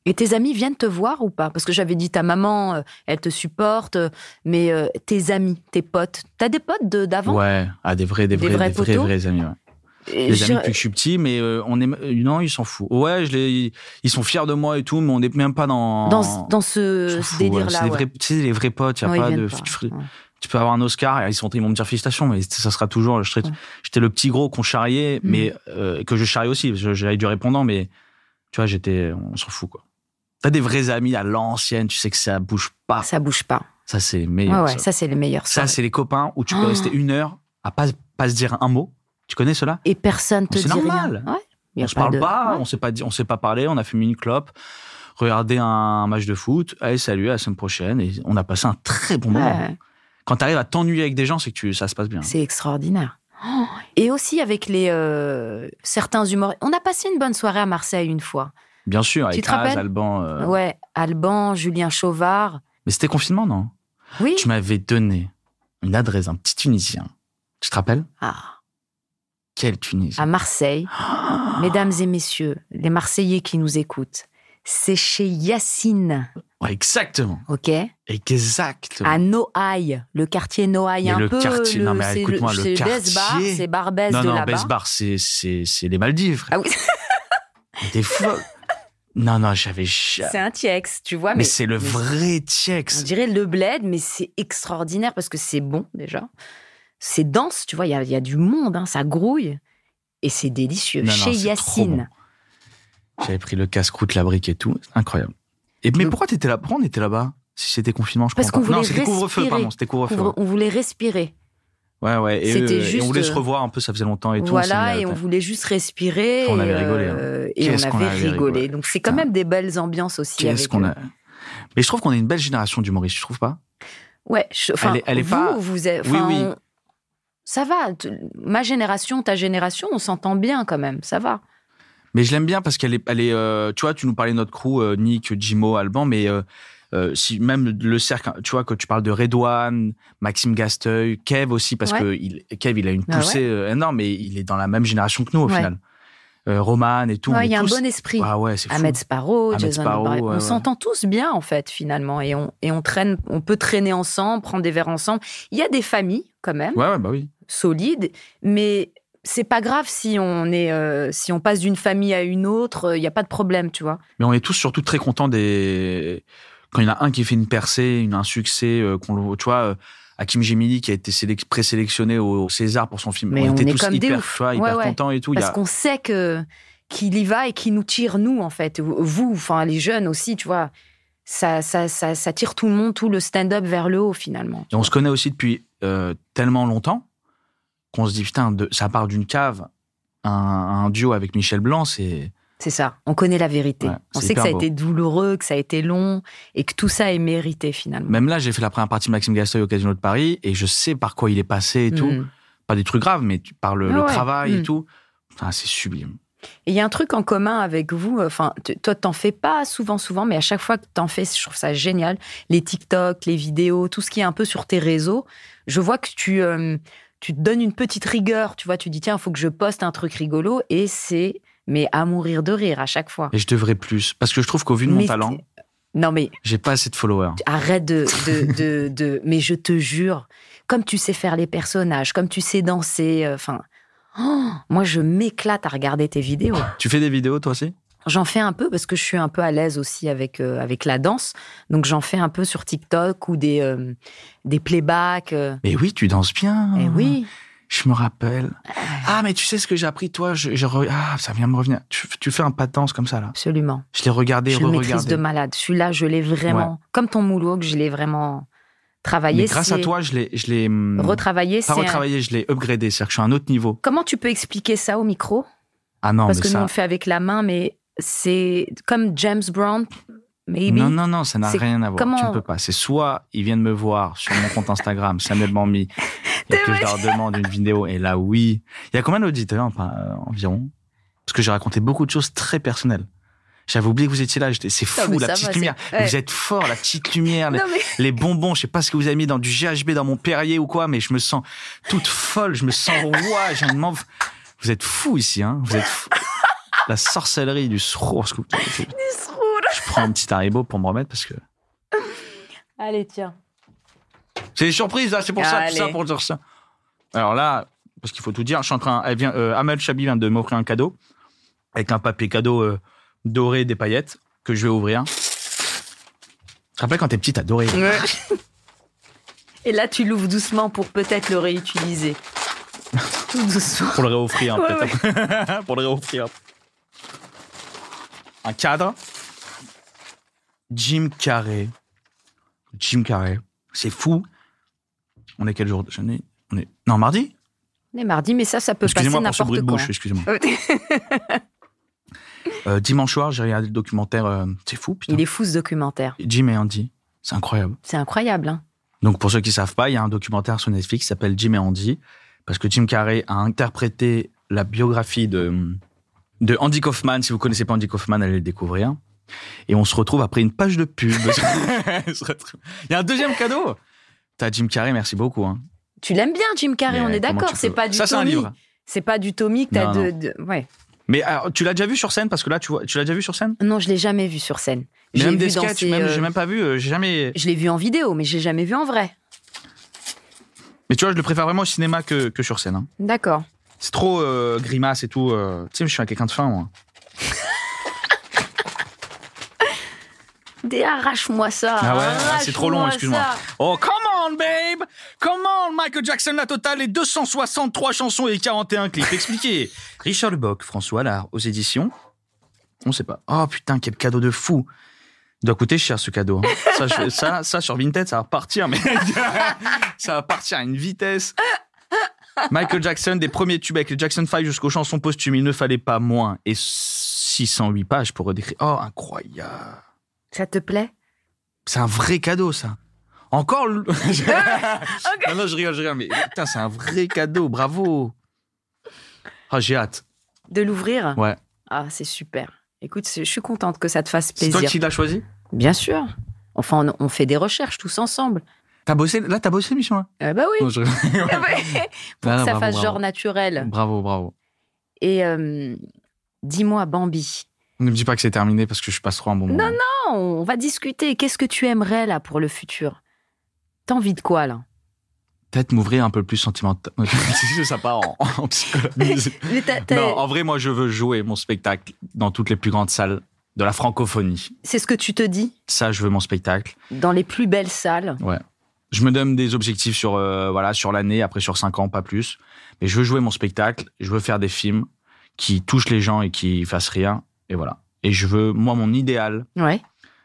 et tes amis viennent te voir ou pas Parce que j'avais dit ta maman, euh, elle te supporte, euh, mais euh, tes amis, tes potes, t'as des potes d'avant Ouais, ah, des vrais, des vrais, des vrais, des vrais, amis. Ouais. amis depuis que je suis petit, mais on est non, ils s'en foutent. Ouais, je les, ils sont fiers de moi et tout, mais on n'est même pas dans dans, ce, délire-là. Ouais. C'est les vrais potes, a pas de. tu, peux avoir un Oscar, et ils, sont, ils vont me dire félicitations, mais ça sera toujours. J'étais le petit gros qu'on charriait, mm. mais que je charriais aussi, j'avais du répondant, mais tu vois, j'étais, on s'en fout, quoi. T'as des vrais amis à l'ancienne, tu sais que ça bouge pas. Ça bouge pas. Ça, c'est les meilleurs. ça, c'est les meilleurs. Ça, c'est les copains où tu peux oh. rester une heure à pas, pas se dire un mot. Tu connais cela Et personne te dit. C'est normal. Rien. on se parle pas, on sait pas, on s'est pas parlé, on a fumé une clope, regardé un match de foot. Allez, salut, à la semaine prochaine. Et on a passé un très bon moment. Quand tu arrives à t'ennuyer avec des gens, c'est que ça se passe bien. C'est extraordinaire et aussi avec les euh, certains humoristes. On a passé une bonne soirée à Marseille une fois. Bien sûr, tu avec Alban. Euh. Ouais, Alban, Julien Chauvard. Mais c'était confinement, non Oui. Tu m'avais donné une adresse, un petit Tunisien. Tu te rappelles Ah. Quel Tunisien À Marseille. Mesdames et messieurs, les Marseillais qui nous écoutent, c'est chez Yacine. Exactement. OK. Exact. À Noailles, le quartier Noailles, un le Quartier, non, mais écoute-moi, le, quartier. C'est Barbès de là-bas. Non, Besbar, c'est les Maldives. Ah oui. Des fois. Non, non, j'avais. C'est un tiex, tu vois. Mais, mais c'est le vrai tiex. On dirait le bled, mais c'est extraordinaire parce que c'est bon déjà. C'est dense, tu vois, il y a, du monde, hein, ça grouille. Et c'est délicieux. Chez non, Yacine. J'avais pris le casse-croûte, la brique et tout. Incroyable. Et, mais pourquoi t'étais là on était là-bas Si c'était confinement, je Parce qu'on voulait Non, c'était couvre-feu, C'était couvre-feu. on voulait respirer. Ouais, ouais. Et, euh, on voulait se euh, revoir un peu, ça faisait longtemps et tout. Voilà, et on voulait juste respirer. On avait euh, rigolé. Hein. Et on avait, rigolé. Donc c'est quand même des belles ambiances aussi. Mais je trouve qu'on est une belle génération d'humoristes, je trouve pas Ouais, je... enfin, vous, vous êtes. oui, oui. Ça va. Ma génération, ta génération, on s'entend bien quand même, ça va. Mais je l'aime bien parce qu'elle est, elle est euh, tu vois, tu nous parlais de notre crew, euh, Nick, Jimo, Alban, mais euh, si même le cercle, tu vois, quand tu parles de Redouane, Maxime Gasteuil, Kev aussi, parce que il, Kev, il a une bah poussée énorme et il est dans la même génération que nous au final. Roman et tout. Il y a un bon esprit. Ah ouais, c'est Ahmed Sparrow, Ahmed Sparrow on s'entend tous bien en fait finalement et on et on traîne, on peut traîner ensemble, prendre des verres ensemble. Il y a des familles quand même. Ouais, bah oui. Solides, mais c'est pas grave si on est euh, si on passe d'une famille à une autre, il euh, n'y a pas de problème, tu vois. Mais on est tous surtout très contents des quand il y en a un qui fait une percée, un succès euh, qu'on tu vois Hakim qui a été présélectionné au, César pour son film. Mais on, était tous hyper, hyper contents et tout. Parce qu'on sait que qu'il y va et qu'il nous tire nous en fait, vous, enfin les jeunes aussi, tu vois. Ça, ça, ça, ça tire tout le monde, tout le stand-up vers le haut finalement. Et on se connaît aussi depuis tellement longtemps qu'on se dit, putain, de, ça part d'une cave, un, duo avec Michel Blanc, c'est. C'est ça, on connaît la vérité. on sait que ça a été douloureux, que ça a été long et que tout ça est mérité finalement. Même là, j'ai fait la première partie de Maxime Gastoy au Casino de Paris et je sais par quoi il est passé et tout. Mm. Pas des trucs graves, mais par le, ah le travail et mm. tout. Enfin, c'est sublime. et Il y a un truc en commun avec vous, enfin, toi, t'en fais pas souvent, souvent, mais à chaque fois que t'en fais, je trouve ça génial. Les TikTok, les vidéos, tout ce qui est un peu sur tes réseaux, je vois que tu, euh, tu te donnes une petite rigueur, tu vois, tu dis tiens, il faut que je poste un truc rigolo et c'est mais à mourir de rire à chaque fois. Et je devrais plus parce que je trouve qu'au vu de mon talent, non mais j'ai pas assez de followers. Arrête de de, de, mais je te jure, comme tu sais faire les personnages, comme tu sais danser, euh, enfin. moi, je m'éclate à regarder tes vidéos. Tu fais des vidéos, toi aussi J'en fais un peu parce que je suis un peu à l'aise aussi avec euh, avec la danse. Donc j'en fais un peu sur TikTok ou des euh, des playbacks. Euh. Mais oui, tu danses bien. Et eh oui. Je me rappelle. Ah, mais tu sais ce que j'ai appris, toi Ah, ça vient me revenir. Tu, fais un pas de danse comme ça, là Absolument. Je l'ai regardé, je re-regardé. maîtrise de malade. Celui-là, je l'ai vraiment... Comme ton moulot, que je l'ai vraiment travaillé. grâce à toi, je l'ai... Je l'ai hum, retravaillé. Pas retravaillé, je l'ai upgradé. C'est-à-dire que je suis à un autre niveau. Comment tu peux expliquer ça au micro Ah non, Parce que nous, on le fait avec la main, mais c'est comme James Brown, maybe. Non, non, non, ça n'a rien à voir. Tu ne peux pas. C'est soit ils viennent me voir sur mon compte Instagram, Samuel Bambi, et que je leur demande une vidéo, et là, oui. Il y a combien d'auditeurs enfin, euh, environ Parce que j'ai raconté beaucoup de choses très personnelles. J'avais oublié que vous étiez là. C'est fou, la petite lumière. Vous êtes fort, la petite lumière, les, bonbons. Je ne sais pas ce que vous avez mis dans du GHB, dans mon Perrier ou quoi, mais je me sens toute folle. Je me sens roi. me demande. Vous êtes fou ici, hein. Vous êtes la sorcellerie du sourd. Du Je prends un petit haribo pour me remettre parce que. Allez, tiens. C'est des surprises, là, c'est pour ça, Alors là, parce qu'il faut tout dire, je suis en train. Elle euh, Chabi vient de m'offrir un cadeau, avec un papier cadeau euh, doré des paillettes, que je vais ouvrir. Tu te rappelles quand t'es petite, t'as doré. Ouais. Et là, tu l'ouvres doucement pour peut-être le réutiliser. Tout doucement. pour le réoffrir, peut-être. pour le réoffrir un cadre. Jim Carrey. Jim Carrey. C'est fou. On est quel jour On est, on est... Non, mardi On est mardi, mais ça, ça peut passer n'importe quoi. Excusez-moi pour ce bruit de bouche, excusez-moi. Euh, dimanche soir, j'ai regardé le documentaire. Euh, c'est fou, putain. Il est fou, ce documentaire. Jim et Andy. C'est incroyable. C'est incroyable, hein. Donc, pour ceux qui ne savent pas, il y a un documentaire sur Netflix qui s'appelle Jim et Andy, parce que Jim Carrey a interprété la biographie de de Andy Kaufman. Si vous connaissez pas Andy Kaufman, allez le découvrir. Et on se retrouve après une page de pub. Il y a un deuxième cadeau. T'as Jim Carrey, merci beaucoup. Hein. Tu l'aimes bien, Jim Carrey, on est d'accord. C'est pas du c'est pas du Tommy que t'as de, de, Ouais. Mais tu l'as déjà vu sur scène Parce que là, tu, vois, tu l'as déjà vu sur scène Non, je l'ai jamais vu sur scène. J'ai même des sketchs, je j'ai euh, même pas vu, euh, jamais. Je l'ai vu en vidéo, mais j'ai jamais vu en vrai. Mais tu vois, je le préfère vraiment au cinéma que, sur scène. Hein. D'accord. C'est trop euh, grimace et tout. Euh. tu sais, je suis un quelqu'un de fin, moi. déarrache moi ça. Ah ouais, ah, c'est trop long, excuse-moi. Oh, come on, babe! Come on, Michael Jackson, la totale est 263 chansons et 41 clips. Expliquez. Richard Lebock, François Lard. aux éditions. On sait pas. Oh putain, quel cadeau de fou! Il doit coûter cher ce cadeau. Hein. Ça, ça, ça, sur Vinted, ça va partir, mais ça va partir à une vitesse. Michael Jackson, des premiers tubes avec les Jackson 5 jusqu'aux chansons posthumes, il ne fallait pas moins. Et 608 pages pour redécrire. Oh, incroyable. Ça te plaît C'est un vrai cadeau, ça. Encore Non, je rigole, je rigole, mais putain, c'est un vrai cadeau, bravo. Ah, j'ai hâte. De l'ouvrir Ouais. Ah, c'est super. Écoute, je suis contente que ça te fasse plaisir. C'est toi qui l'as choisi Bien sûr. Enfin, on fait des recherches tous ensemble. T'as bossé, là, t'as bossé, Michelin euh, Bah oui. Pour que ça fasse genre naturel. Bravo, bravo. Et euh, dis-moi, Bambi. Ne me dis pas que c'est terminé parce que je passe trop un bon moment. Non, non, on va discuter. Qu'est-ce que tu aimerais, là, pour le futur T'as envie de quoi, là peut-être m'ouvrir un peu plus sentimentalement. ça part en, en psychologie. Non, en vrai, moi, je veux jouer mon spectacle dans toutes les plus grandes salles de la francophonie. C'est ce que tu te dis Ça, je veux mon spectacle. Dans les plus belles salles. Ouais je me donne des objectifs sur euh, voilà sur l'année, après sur cinq ans, pas plus. Mais je veux jouer mon spectacle, je veux faire des films qui touchent les gens et qui fassent rien. Et voilà. Et je veux, moi, mon idéal, ouais.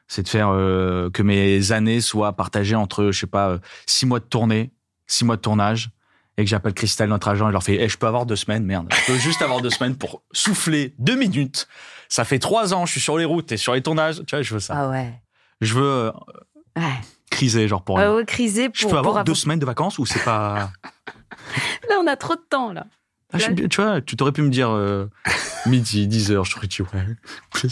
c'est de faire euh, que mes années soient partagées entre, je sais pas, euh, six mois de tournée, six mois de tournage, et que j'appelle Christelle, notre agent, et je leur fais, eh, je peux avoir deux semaines, merde, je peux juste avoir deux semaines pour souffler deux minutes. Ça fait trois ans, je suis sur les routes et sur les tournages, tu vois, je veux ça. Ah ouais. Je veux. Crisé, genre pour. Ah euh, crisé pour. Je peux avoir deux semaines de vacances ou c'est pas. là, on a trop de temps, là. Ah, tu vois, tu t'aurais pu me dire euh, midi, 10 h je t'aurais dit, ouais.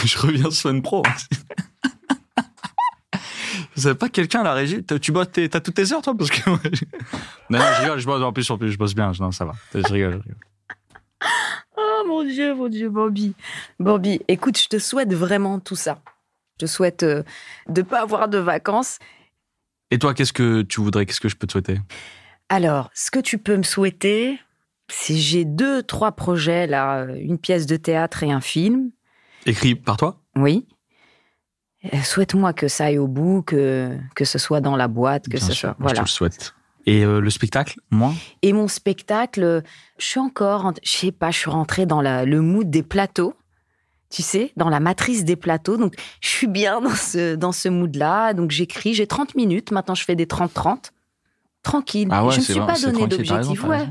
je reviens semaine pro. Hein. Vous savez pas quelqu'un à la régie Tu bosses, t'as toutes tes heures, toi Parce que. non, non, je rigole, je bosse, en plus, en plus, je bosse bien, non, ça va. Je rigole, je rigole. Oh mon Dieu, mon Dieu, Bobby. Bobby, écoute, je te souhaite vraiment tout ça. Je souhaite euh, de ne pas avoir de vacances. Et toi, qu'est-ce que tu voudrais Qu'est-ce que je peux te souhaiter Alors, ce que tu peux me souhaiter, c'est j'ai deux, trois projets là, euh, une pièce de théâtre et un film. Écrit par toi Oui. Euh, souhaite-moi que ça aille au bout, que, que ce soit dans la boîte, que ce soit. Voilà. Je te le souhaite. Et le spectacle, moi Et mon spectacle, je suis encore, je sais pas, je suis rentrée dans le mood des plateaux tu sais, dans la matrice des plateaux. Donc, je suis bien dans ce, dans ce mood-là. Donc, j'écris, j'ai 30 minutes. Maintenant, je fais des 30-30. Tranquille. Ah je ne me suis pas donné d'objectif. Ouais.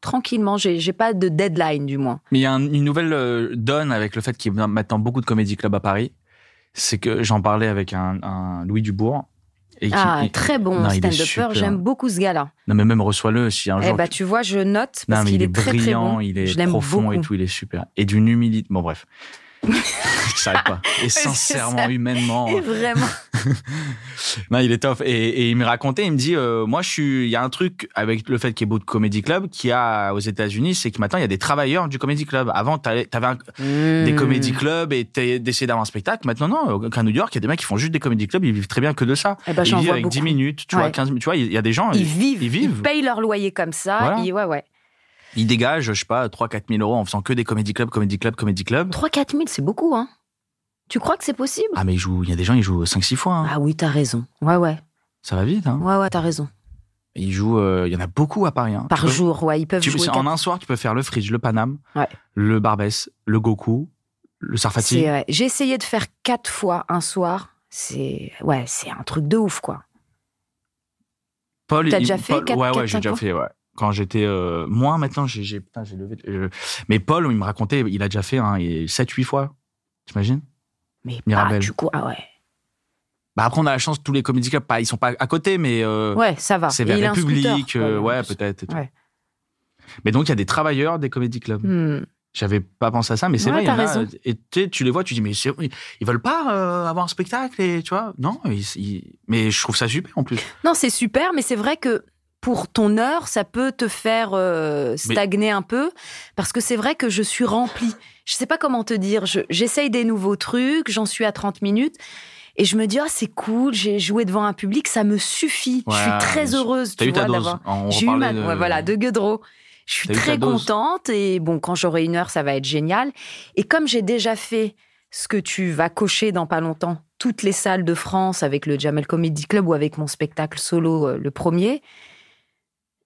Tranquillement, j'ai pas de deadline, du moins. Mais il y a une nouvelle euh, donne avec le fait qu'il y a maintenant beaucoup de comédie club à Paris. C'est que j'en parlais avec un, Louis Dubourg, ah, très bon stand-upper, j'aime beaucoup ce gars-là. Non, mais même reçois-le si un eh jour. Eh tu... vois, je note parce qu'il est, très brillant, il est profond et tout, il est super. Et d'une humilité. Bon, bref ne savais pas. Et sincèrement, humainement. Euh. vraiment. non, il est top. Et, il me racontait, il me dit, euh, moi, je suis. Il y a un truc avec le fait qu'il y ait beaucoup de comedy club qui a aux États-Unis, c'est que maintenant il y a des travailleurs du comédie club. Avant, t'avais avais mmh. des comédie clubs et d'essayer d'avoir un spectacle. Maintenant, non. Qu'à New York, il y a des mecs qui font juste des comédie clubs. Ils vivent très bien que de ça. Et eh bah, ben, ils avec beaucoup. 10 minutes, tu vois, 15 minutes. Tu vois, il y a des gens. Ils, vivent. Ils Ils payent leur loyer comme ça. ouais, ouais. Ils dégagent, je sais pas, 3-4 000 euros en faisant que des comédie clubs, comédie clubs, comédie clubs. 3-4 000, c'est beaucoup, hein. Tu crois que c'est possible Ah, mais il y a des gens, ils jouent 5-6 fois. Hein. Ah oui, t'as raison. Ouais, ouais. Ça va vite, hein Ouais, ouais, t'as raison. Ils jouent, euh, il y en a beaucoup à Paris. Hein. Par jour, ouais, ils peuvent tu, jouer. En un soir, tu peux faire le Fridge, le panam le Barbès, le Goku, le Sarfati. J'ai essayé de faire 4 fois un soir. C'est ouais, c'est un truc de ouf, quoi. Paul, T'as déjà fait 4, Ouais, ouais, j'ai déjà fait, ouais quand j'étais euh, moins maintenant, j'ai j'ai levé. Euh, mais Paul, il me racontait, il a déjà fait hein, 7-8 fois. T'imagines Mais du coup, ah ouais. Bah après, on a la chance, tous les comédies clubs, ils sont pas à côté, mais. Euh, ouais, ça va. C'est vers le public, ouais, peut-être. Mais donc, il y a des travailleurs des comédies clubs. Hmm. J'avais pas pensé à ça, mais c'est vrai. y a, et tu les vois, tu dis, mais ils veulent pas avoir un spectacle, et, tu vois. Non, mais je trouve ça super en plus. Non, c'est super, mais c'est vrai que pour ton heure, ça peut te faire euh, stagner un peu, parce que c'est vrai que je suis remplie. Je sais pas comment te dire, j'essaye des nouveaux trucs, j'en suis à 30 minutes. Et je me dis, ah, c'est cool, j'ai joué devant un public, ça me suffit. je suis très heureuse, tu vois, d'avoir. J'ai eu de... voilà, de Guedreau. Je suis très contente et bon, quand j'aurai une heure, ça va être génial. Et comme j'ai déjà fait ce que tu vas cocher dans pas longtemps, toutes les salles de France avec le Jamel Comedy Club ou avec mon spectacle solo, euh, le premier,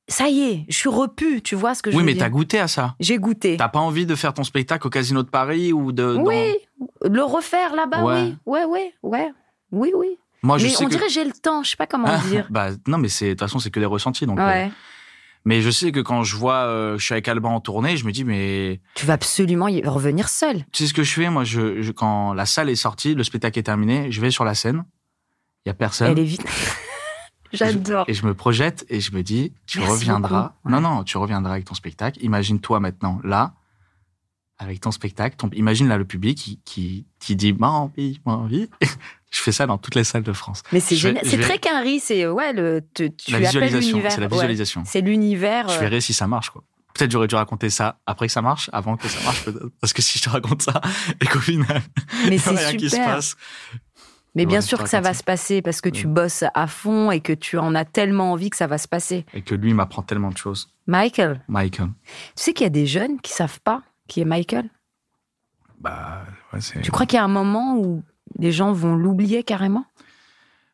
ça y est, je suis repu, tu vois ce que je veux dire. Oui, mais t'as goûté à ça. J'ai goûté. T'as pas envie de faire ton spectacle au Casino de Paris ou de. Oui, le refaire là-bas, ouais. oui. Ouais, ouais, ouais. Oui, oui. Moi, je mais on dirait j'ai le temps, je sais pas comment ah, dire. bah, non, mais de toute façon, c'est que les ressentis. Donc, euh. Mais je sais que quand je vois, euh, je suis avec Alban en tournée, je me dis, mais. Tu vas absolument y revenir seul. Tu sais ce que je fais, moi, quand la salle est sortie, le spectacle est terminé, je vais sur la scène, il y a personne. Elle est vite. J'adore. Et je me projette et je me dis, tu reviendras. Non, non, tu reviendras avec ton spectacle. Imagine-toi maintenant, là, avec ton spectacle. Ton... Imagine là le public qui, qui, qui dit, m'a envie, moi envie. je fais ça dans toutes les salles de France. Mais c'est C'est très qu'un C'est, ouais, le, tu la visualisation. C'est la visualisation. c'est l'univers. Je euh. verrai si ça marche, quoi. Peut-être j'aurais dû raconter ça après que ça marche, avant que ça marche, Parce que si je te raconte ça et qu'au final, il n'y a rien super. qui se passe, mais bien sûr que ça va se passer parce que tu mm. bosses à fond et que tu en as tellement envie que ça va se passer. Et que lui m'apprend tellement de choses. Michael. Michael. Tu sais qu'il y a des jeunes qui savent pas qui est Michael. Bah, ouais, c'est... Tu crois qu'il y a un moment où les gens vont l'oublier carrément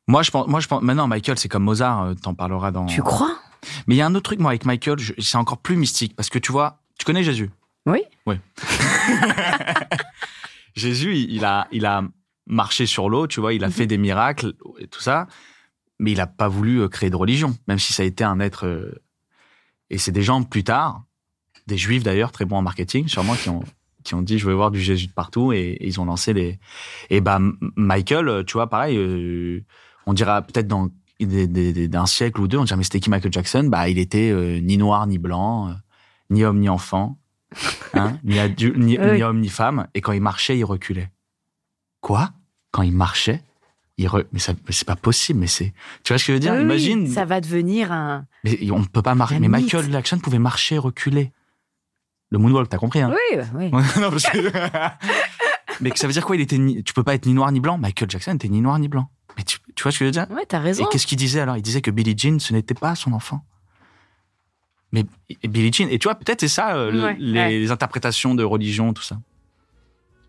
Moi, je pense. Moi, je pense. Maintenant, Michael, c'est comme Mozart. Euh, t'en parleras dans. Tu crois Mais il y a un autre truc, moi, avec Michael, c'est encore plus mystique parce que tu vois, tu connais Jésus Oui. Oui. Jésus, il a, il a marché sur l'eau, tu vois, il a mhm. fait des miracles et tout ça, mais il n'a pas voulu euh, créer de religion, même si ça a été un être. Euh, et c'est des gens plus tard, des juifs d'ailleurs, très bons en marketing, sûrement, qui ont, qui ont dit je veux voir du Jésus de partout et, ils ont lancé les. Et bah, Michael, euh, tu vois, pareil, on dira peut-être dans d'un siècle ou deux, on dirait mais c'était qui Michael Jackson Bah, il était ni noir ni blanc, ni homme ni enfant. Hein, ah ni, homme ni femme, et quand il marchait, il reculait. Quoi quand il marchait, il mais, c'est pas possible. Mais c'est, tu vois ce que je veux dire Imagine. Ça va devenir un. Mais on ne peut pas marcher. Mais Michael Jackson pouvait marcher, reculer. Le moonwalk, t'as compris hein Oui, oui. non, que... mais ça veut dire quoi Il était tu peux pas être ni noir ni blanc. Michael Jackson était ni noir ni blanc. Mais tu, vois ce que je veux dire Ouais, t'as raison. Et qu'est-ce qu'il disait alors Il disait que Billie Jean, ce n'était pas son enfant. Mais Billie Jean, et tu vois, peut-être c'est ça euh, les interprétations de religion, tout ça.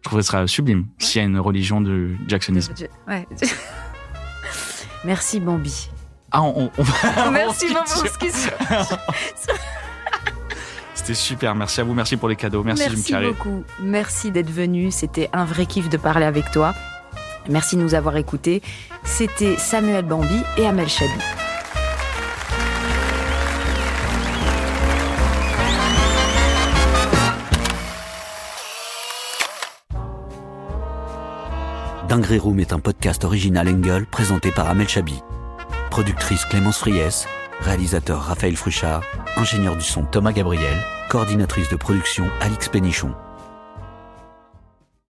Je trouverais ça sublime s'il y a une religion du jacksonisme. Merci Bambi. Ah, on, Merci Bambi C'était super. Merci à vous. Merci pour les cadeaux. Merci, Merci Jim Carrey. Merci beaucoup. Merci d'être venu. C'était un vrai kiff de parler avec toi. Merci de nous avoir écoutés. C'était Samuel Bambi et Amel Chabi. Dingré Room est un podcast original Engel présenté par Amel Chabi. Productrice Clémence Fries, réalisateur Raphaël Fruchard, ingénieur du son Thomas Gabriel, coordinatrice de production Alix Pénichon.